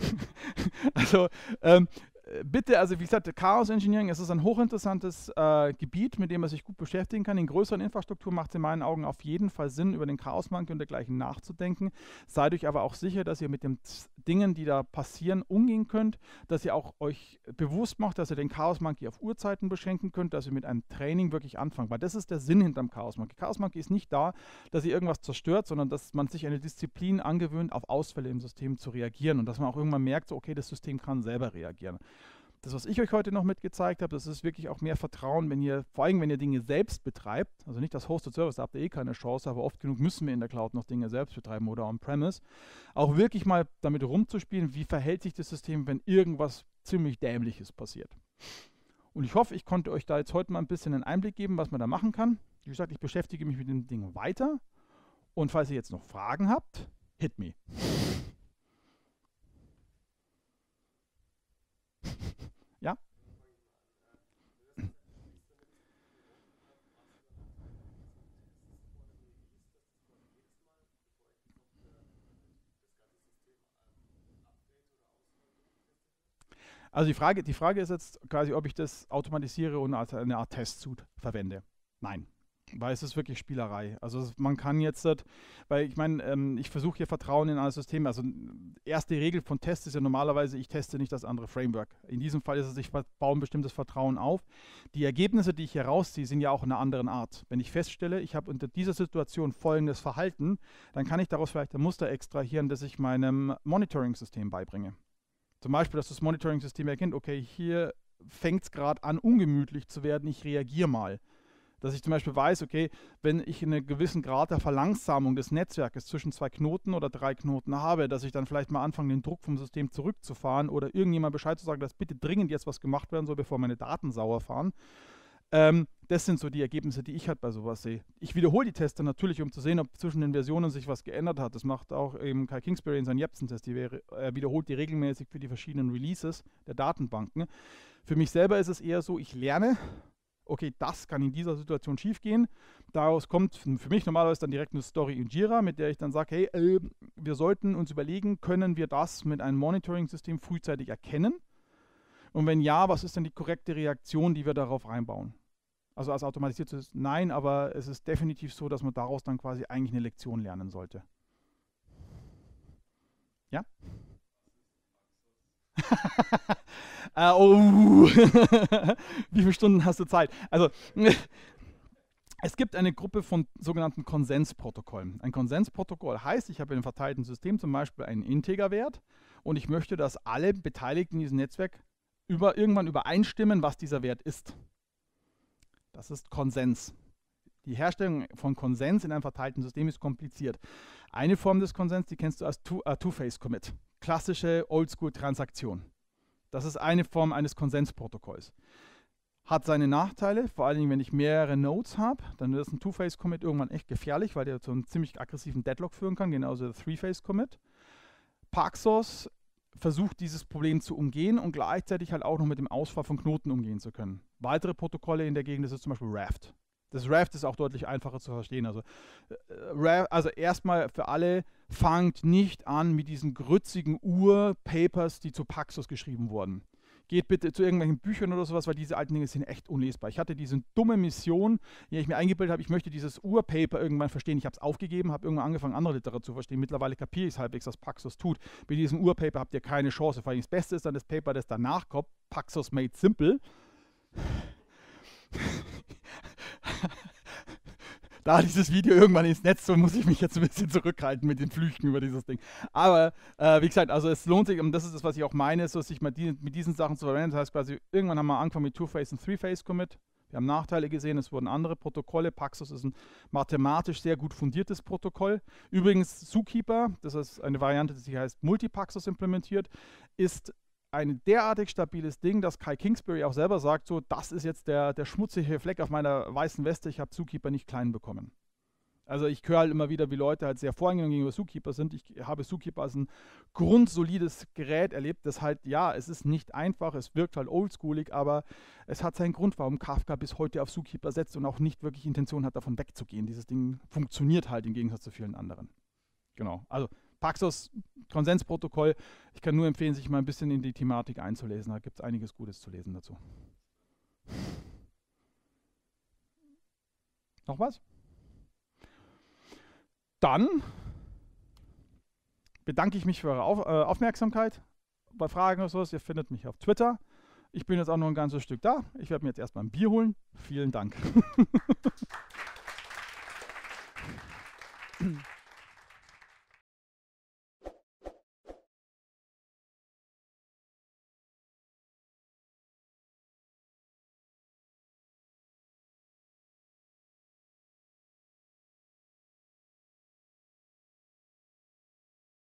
also ähm, äh, bitte, also wie gesagt, Chaos Engineering, es ist ein hochinteressantes äh, Gebiet, mit dem man sich gut beschäftigen kann. In größeren Infrastrukturen macht es in meinen Augen auf jeden Fall Sinn, über den Chaosmangel und dergleichen nachzudenken. Seid euch aber auch sicher, dass ihr mit den Dingen, die da passieren, umgehen könnt, dass ihr auch euch bewusst macht, dass ihr den Chaosmonkey auf Uhrzeiten beschränken könnt, dass ihr mit einem Training wirklich anfangt, weil das ist der Sinn hinterm Chaosmonkey. Chaosmonkey ist nicht da, dass ihr irgendwas zerstört, sondern dass man sich eine Disziplin angewöhnt, auf Ausfälle im System zu reagieren und dass man auch irgendwann merkt, so, okay, das System kann selber reagieren das, was ich euch heute noch mitgezeigt habe, das ist wirklich auch mehr Vertrauen, wenn ihr, vor allem wenn ihr Dinge selbst betreibt, also nicht das Hosted Service, da habt ihr eh keine Chance, aber oft genug müssen wir in der Cloud noch Dinge selbst betreiben oder on-premise, auch wirklich mal damit rumzuspielen, wie verhält sich das System, wenn irgendwas ziemlich Dämliches passiert. Und ich hoffe, ich konnte euch da jetzt heute mal ein bisschen einen Einblick geben, was man da machen kann. Wie gesagt, ich beschäftige mich mit dem Ding weiter. Und falls ihr jetzt noch Fragen habt, hit me. Also die Frage, die Frage ist jetzt quasi, ob ich das automatisiere und als eine Art Testsuit verwende. Nein. Weil es ist wirklich Spielerei. Also man kann jetzt, halt, weil ich meine, ähm, ich versuche hier Vertrauen in alle Systeme. Also äh, erste Regel von Tests ist ja normalerweise, ich teste nicht das andere Framework. In diesem Fall ist es, ich baue ein bestimmtes Vertrauen auf. Die Ergebnisse, die ich hier rausziehe, sind ja auch in einer anderen Art. Wenn ich feststelle, ich habe unter dieser Situation folgendes Verhalten, dann kann ich daraus vielleicht ein Muster extrahieren, das ich meinem Monitoring-System beibringe. Zum Beispiel, dass das Monitoring-System erkennt, okay, hier fängt es gerade an, ungemütlich zu werden, ich reagiere mal. Dass ich zum Beispiel weiß, okay, wenn ich einen gewissen Grad der Verlangsamung des Netzwerkes zwischen zwei Knoten oder drei Knoten habe, dass ich dann vielleicht mal anfange, den Druck vom System zurückzufahren oder irgendjemand Bescheid zu sagen, dass bitte dringend jetzt was gemacht werden soll, bevor meine Daten sauer fahren. Ähm, das sind so die Ergebnisse, die ich halt bei sowas sehe. Ich wiederhole die Tests dann natürlich, um zu sehen, ob zwischen den Versionen sich was geändert hat. Das macht auch eben Kai Kingsbury in seinem Jepsen-Test. Er wiederholt die regelmäßig für die verschiedenen Releases der Datenbanken. Für mich selber ist es eher so, ich lerne, okay, das kann in dieser Situation schiefgehen. Daraus kommt für mich normalerweise dann direkt eine Story in Jira, mit der ich dann sage, hey, äh, wir sollten uns überlegen, können wir das mit einem Monitoring-System frühzeitig erkennen? Und wenn ja, was ist denn die korrekte Reaktion, die wir darauf reinbauen? Also als automatisiertes Nein, aber es ist definitiv so, dass man daraus dann quasi eigentlich eine Lektion lernen sollte. Ja? äh, oh, wie viele Stunden hast du Zeit? Also, es gibt eine Gruppe von sogenannten Konsensprotokollen. Ein Konsensprotokoll heißt, ich habe in einem verteilten System zum Beispiel einen Integerwert und ich möchte, dass alle Beteiligten in diesem Netzwerk über, irgendwann übereinstimmen, was dieser Wert ist. Das ist Konsens. Die Herstellung von Konsens in einem verteilten System ist kompliziert. Eine Form des Konsens, die kennst du als Two-Phase-Commit. Äh, Klassische Oldschool-Transaktion. Das ist eine Form eines Konsensprotokolls. Hat seine Nachteile, vor allen Dingen, wenn ich mehrere Nodes habe, dann wird ein Two-Phase-Commit irgendwann echt gefährlich, weil der zu einem ziemlich aggressiven Deadlock führen kann, genauso der Three-Phase-Commit. Paxos versucht, dieses Problem zu umgehen und gleichzeitig halt auch noch mit dem Ausfall von Knoten umgehen zu können. Weitere Protokolle in der Gegend, das ist zum Beispiel Raft. Das Raft ist auch deutlich einfacher zu verstehen. Also, äh, äh also erstmal für alle, fangt nicht an mit diesen grützigen Ur-Papers, die zu Paxos geschrieben wurden geht bitte zu irgendwelchen Büchern oder sowas, weil diese alten Dinge sind echt unlesbar. Ich hatte diese dumme Mission, die ich mir eingebildet habe, ich möchte dieses Urpaper irgendwann verstehen. Ich habe es aufgegeben, habe irgendwann angefangen, andere Literatur zu verstehen. Mittlerweile kapiere ich es halbwegs, was Paxos tut. Mit diesem Urpaper habt ihr keine Chance. Vor allem das Beste ist dann das Paper, das danach kommt, Paxos Made Simple da dieses Video irgendwann ins Netz soll, muss ich mich jetzt ein bisschen zurückhalten mit den Flüchten über dieses Ding. Aber äh, wie gesagt, also es lohnt sich, und das ist das, was ich auch meine, so sich mal die, mit diesen Sachen zu verwenden. Das heißt quasi, irgendwann haben wir angefangen mit Two-Phase und Three-Phase-Commit. Wir haben Nachteile gesehen, es wurden andere Protokolle. Paxos ist ein mathematisch sehr gut fundiertes Protokoll. Übrigens, Zookeeper, das ist eine Variante, die sich heißt Multipaxos implementiert, ist ein derartig stabiles Ding, dass Kai Kingsbury auch selber sagt, so, das ist jetzt der, der schmutzige Fleck auf meiner weißen Weste, ich habe Zookeeper nicht klein bekommen. Also ich höre halt immer wieder, wie Leute halt sehr voreingenommen gegenüber Zookeeper sind. Ich habe Zookeeper als ein grundsolides Gerät erlebt, das halt, ja, es ist nicht einfach, es wirkt halt oldschoolig, aber es hat seinen Grund, warum Kafka bis heute auf Zookeeper setzt und auch nicht wirklich Intention hat, davon wegzugehen. Dieses Ding funktioniert halt im Gegensatz zu vielen anderen. Genau, also Paxos-Konsensprotokoll. Ich kann nur empfehlen, sich mal ein bisschen in die Thematik einzulesen. Da gibt es einiges Gutes zu lesen dazu. Noch was? Dann bedanke ich mich für eure Auf, äh, Aufmerksamkeit. Bei Fragen oder sowas, ihr findet mich auf Twitter. Ich bin jetzt auch noch ein ganzes Stück da. Ich werde mir jetzt erstmal ein Bier holen. Vielen Dank.